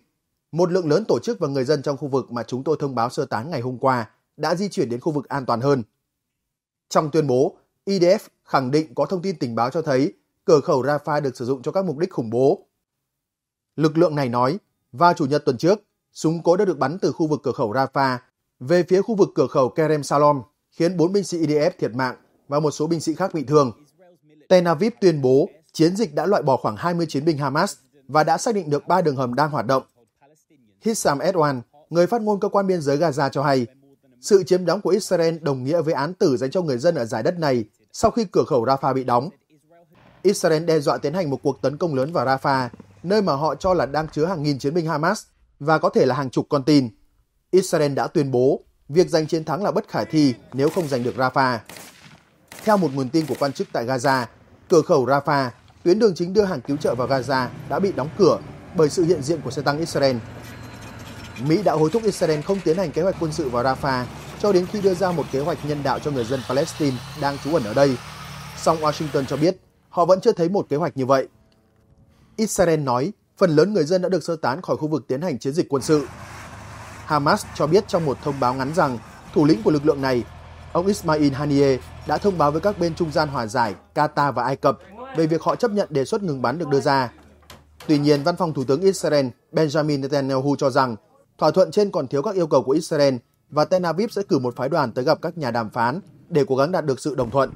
một lượng lớn tổ chức và người dân trong khu vực mà chúng tôi thông báo sơ tán ngày hôm qua đã di chuyển đến khu vực an toàn hơn. Trong tuyên bố, IDF khẳng định có thông tin tình báo cho thấy cửa khẩu Rafah được sử dụng cho các mục đích khủng bố. Lực lượng này nói, vào chủ nhật tuần trước, súng cối đã được bắn từ khu vực cửa khẩu Rafah về phía khu vực cửa khẩu Kerem Salom, khiến 4 binh sĩ IDF thiệt mạng và một số binh sĩ khác bị thương. Tel Aviv tuyên bố chiến dịch đã loại bỏ khoảng 20 chiến binh Hamas và đã xác định được 3 đường hầm đang hoạt động Hissam Edwan, người phát ngôn cơ quan biên giới Gaza cho hay, sự chiếm đóng của Israel đồng nghĩa với án tử dành cho người dân ở giải đất này sau khi cửa khẩu Rafah bị đóng. Israel đe dọa tiến hành một cuộc tấn công lớn vào Rafah, nơi mà họ cho là đang chứa hàng nghìn chiến binh Hamas và có thể là hàng chục con tin. Israel đã tuyên bố việc giành chiến thắng là bất khả thi nếu không giành được Rafah. Theo một nguồn tin của quan chức tại Gaza, cửa khẩu Rafah, tuyến đường chính đưa hàng cứu trợ vào Gaza đã bị đóng cửa bởi sự hiện diện của xe tăng Israel Mỹ đã hối thúc Israel không tiến hành kế hoạch quân sự vào Rafah cho đến khi đưa ra một kế hoạch nhân đạo cho người dân Palestine đang trú ẩn ở đây. Song Washington cho biết họ vẫn chưa thấy một kế hoạch như vậy. Israel nói phần lớn người dân đã được sơ tán khỏi khu vực tiến hành chiến dịch quân sự. Hamas cho biết trong một thông báo ngắn rằng thủ lĩnh của lực lượng này, ông Ismail Haniyeh đã thông báo với các bên trung gian hòa giải Qatar và Ai Cập về việc họ chấp nhận đề xuất ngừng bắn được đưa ra. Tuy nhiên, văn phòng Thủ tướng Israel Benjamin Netanyahu cho rằng Thỏa thuận trên còn thiếu các yêu cầu của Israel và Tel Aviv sẽ cử một phái đoàn tới gặp các nhà đàm phán để cố gắng đạt được sự đồng thuận.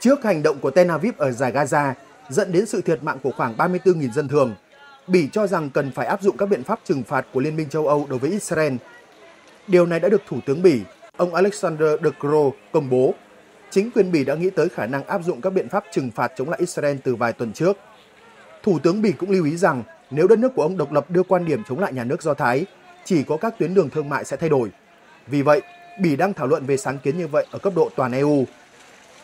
Trước hành động của Tel Aviv ở giải Gaza dẫn đến sự thiệt mạng của khoảng 34.000 dân thường, Bỉ cho rằng cần phải áp dụng các biện pháp trừng phạt của Liên minh châu Âu đối với Israel. Điều này đã được Thủ tướng Bỉ, ông Alexander De Croo công bố chính quyền Bỉ đã nghĩ tới khả năng áp dụng các biện pháp trừng phạt chống lại Israel từ vài tuần trước. Thủ tướng Bỉ cũng lưu ý rằng nếu đất nước của ông độc lập đưa quan điểm chống lại nhà nước Do Thái, chỉ có các tuyến đường thương mại sẽ thay đổi. Vì vậy, Bỉ đang thảo luận về sáng kiến như vậy ở cấp độ toàn EU.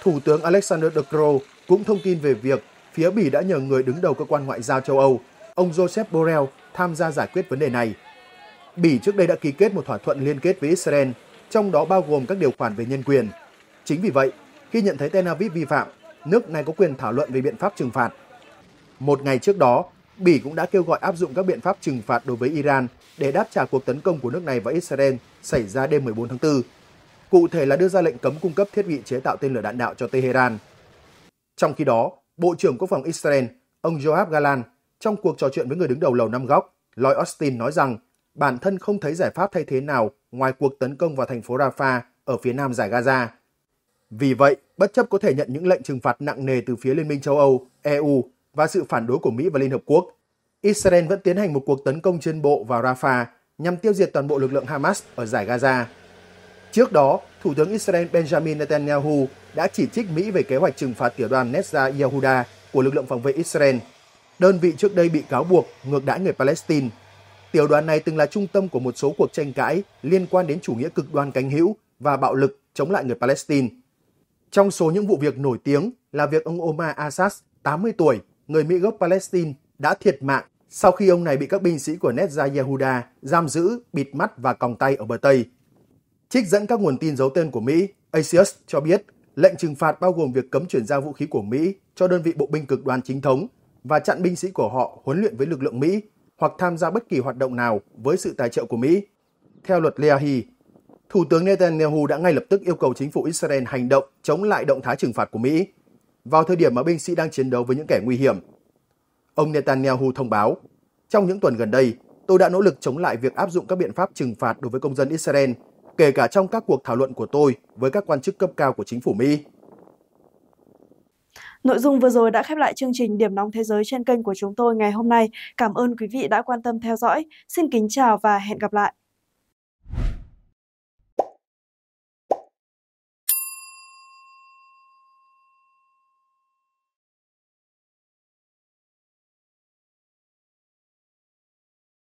Thủ tướng Alexander De Croo cũng thông tin về việc phía Bỉ đã nhờ người đứng đầu cơ quan ngoại giao châu Âu, ông Joseph Borrell, tham gia giải quyết vấn đề này. Bỉ trước đây đã ký kết một thỏa thuận liên kết với Israel, trong đó bao gồm các điều khoản về nhân quyền – Chính vì vậy, khi nhận thấy Tel Aviv vi phạm, nước này có quyền thảo luận về biện pháp trừng phạt. Một ngày trước đó, Bỉ cũng đã kêu gọi áp dụng các biện pháp trừng phạt đối với Iran để đáp trả cuộc tấn công của nước này vào Israel xảy ra đêm 14 tháng 4. Cụ thể là đưa ra lệnh cấm cung cấp thiết bị chế tạo tên lửa đạn đạo cho Tehran. Trong khi đó, Bộ trưởng Quốc phòng Israel, ông Joab Galan, trong cuộc trò chuyện với người đứng đầu Lầu Năm Góc, Lloyd Austin nói rằng bản thân không thấy giải pháp thay thế nào ngoài cuộc tấn công vào thành phố Rafah ở phía nam giải Gaza. Vì vậy, bất chấp có thể nhận những lệnh trừng phạt nặng nề từ phía Liên minh châu Âu, EU và sự phản đối của Mỹ và Liên Hợp Quốc, Israel vẫn tiến hành một cuộc tấn công trên bộ vào Rafah nhằm tiêu diệt toàn bộ lực lượng Hamas ở giải Gaza. Trước đó, Thủ tướng Israel Benjamin Netanyahu đã chỉ trích Mỹ về kế hoạch trừng phạt tiểu đoàn Netza Yehuda của lực lượng phòng vệ Israel, đơn vị trước đây bị cáo buộc ngược đãi người Palestine. Tiểu đoàn này từng là trung tâm của một số cuộc tranh cãi liên quan đến chủ nghĩa cực đoan cánh hữu và bạo lực chống lại người Palestine. Trong số những vụ việc nổi tiếng là việc ông Omar Assad, 80 tuổi, người Mỹ gốc Palestine, đã thiệt mạng sau khi ông này bị các binh sĩ của Netza Yehuda giam giữ, bịt mắt và còng tay ở bờ Tây. Trích dẫn các nguồn tin giấu tên của Mỹ, ASIUS cho biết lệnh trừng phạt bao gồm việc cấm chuyển giao vũ khí của Mỹ cho đơn vị bộ binh cực đoan chính thống và chặn binh sĩ của họ huấn luyện với lực lượng Mỹ hoặc tham gia bất kỳ hoạt động nào với sự tài trợ của Mỹ. Theo luật Leahy, Thủ tướng Netanyahu đã ngay lập tức yêu cầu chính phủ Israel hành động chống lại động thái trừng phạt của Mỹ vào thời điểm mà binh sĩ đang chiến đấu với những kẻ nguy hiểm. Ông Netanyahu thông báo, trong những tuần gần đây, tôi đã nỗ lực chống lại việc áp dụng các biện pháp trừng phạt đối với công dân Israel, kể cả trong các cuộc thảo luận của tôi với các quan chức cấp cao của chính phủ Mỹ. Nội dung vừa rồi đã khép lại chương trình Điểm nóng thế giới trên kênh của chúng tôi ngày hôm nay. Cảm ơn quý vị đã quan tâm theo dõi. Xin kính chào và hẹn gặp lại.